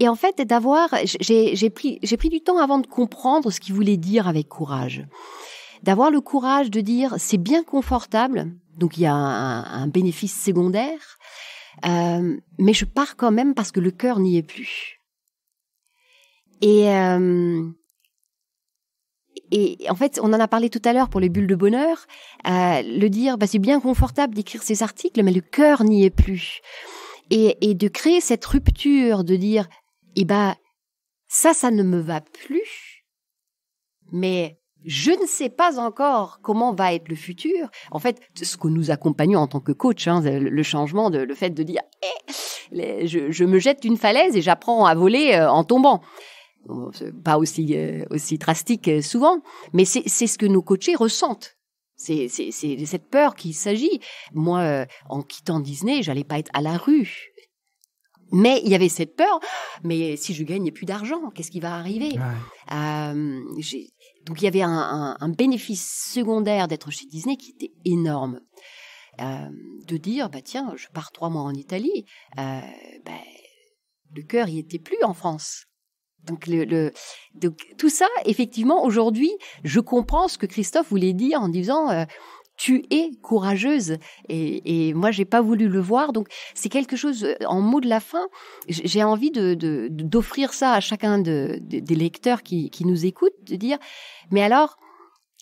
S2: et en fait, d'avoir, j'ai pris, j'ai pris du temps avant de comprendre ce qu'il voulait dire avec courage. D'avoir le courage de dire c'est bien confortable, donc il y a un, un bénéfice secondaire, euh, mais je pars quand même parce que le cœur n'y est plus. Et euh, et en fait, on en a parlé tout à l'heure pour les bulles de bonheur, euh, le dire, bah, c'est bien confortable d'écrire ces articles, mais le cœur n'y est plus. Et, et, de créer cette rupture, de dire, eh bien, ça, ça ne me va plus, mais je ne sais pas encore comment va être le futur. En fait, ce que nous accompagnons en tant que coach, hein, le changement, de, le fait de dire eh, je, me jette d'une falaise et j'apprends à voler euh, en tombant. Pas aussi, euh, aussi drastique euh, souvent, mais c'est ce que nos coachés ressentent. C'est cette peur qu'il s'agit. Moi, en quittant Disney, j'allais pas être à la rue. Mais il y avait cette peur, mais si je gagne, plus d'argent, qu'est-ce qui va arriver euh, Donc il y avait un, bénéfice secondaire d'être chez Disney qui était énorme. Euh, de dire, bah tiens, je pars trois mois en Italie, euh, bah, le cœur y était plus en France. Donc, le, le, tout ça, effectivement, aujourd'hui, je comprends ce que Christophe voulait dire en disant, tu es courageuse. Et, moi, j'ai pas voulu le voir. Donc, c'est quelque chose, euh, en mot de la fin, j'ai envie de, d'offrir ça à chacun des lecteurs qui, nous écoutent, de dire, mais alors,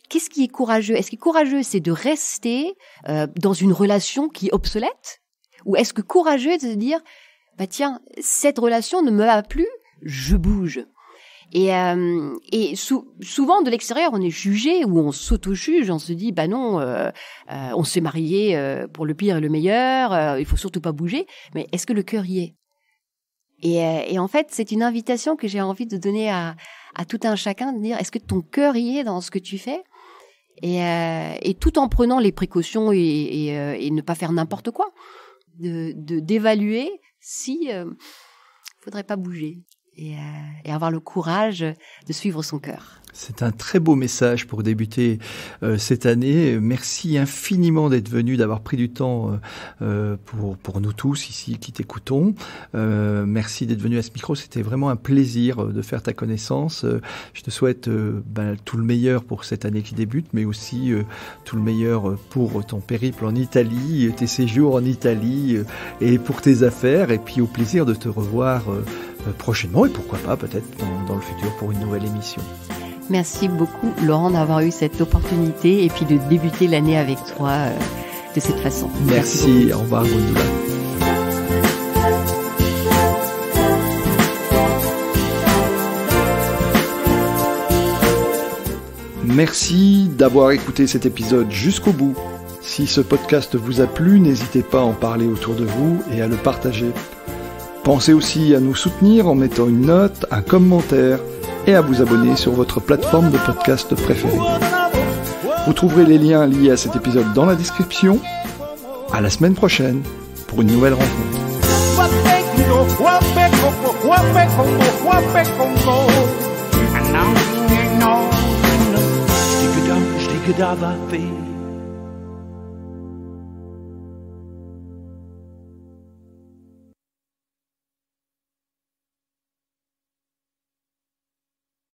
S2: qu'est-ce qui est courageux Est-ce que courageux, c'est de rester euh, dans une relation qui est obsolète Ou est-ce que courageux, c'est de dire, bah tiens, cette relation ne me va plus, je bouge et, euh, et souvent de l'extérieur, on est jugé ou on s'auto-juge, on se dit, bah non, euh, euh, on s'est marié pour le pire et le meilleur, il faut surtout pas bouger, mais est-ce que le cœur y est et, et en fait, c'est une invitation que j'ai envie de donner à, à tout un chacun, de dire, est-ce que ton cœur y est dans ce que tu fais et, et, tout en prenant les précautions et, et, et ne pas faire n'importe quoi, d'évaluer de, d'évaluer si faudrait pas bouger. Euh, et, avoir le courage de suivre son cœur.
S1: C'est un très beau message pour débuter euh, cette année. Merci infiniment d'être venu, d'avoir pris du temps euh, pour, pour nous tous ici qui t'écoutons. Euh, merci d'être venu à ce micro. C'était vraiment un plaisir de faire ta connaissance. je te souhaite ben, tout le meilleur pour cette année qui débute, mais aussi tout le meilleur pour ton périple en Italie, tes séjours en Italie et pour tes affaires. Et puis au plaisir de te revoir euh, prochainement et pourquoi pas peut-être dans, le futur pour une nouvelle émission.
S2: Merci beaucoup Laurent d'avoir eu cette opportunité et puis de débuter l'année avec toi euh, de cette façon. Merci, au
S1: revoir Merci d'avoir écouté cet épisode jusqu'au bout. Si ce podcast vous a plu, n'hésitez pas à en parler autour de vous et à le partager. Pensez aussi à nous soutenir en mettant une note, un commentaire et à vous abonner sur votre plateforme de podcast préférée. Vous trouverez les liens liés à cet épisode dans la description. À la semaine prochaine pour une nouvelle rencontre.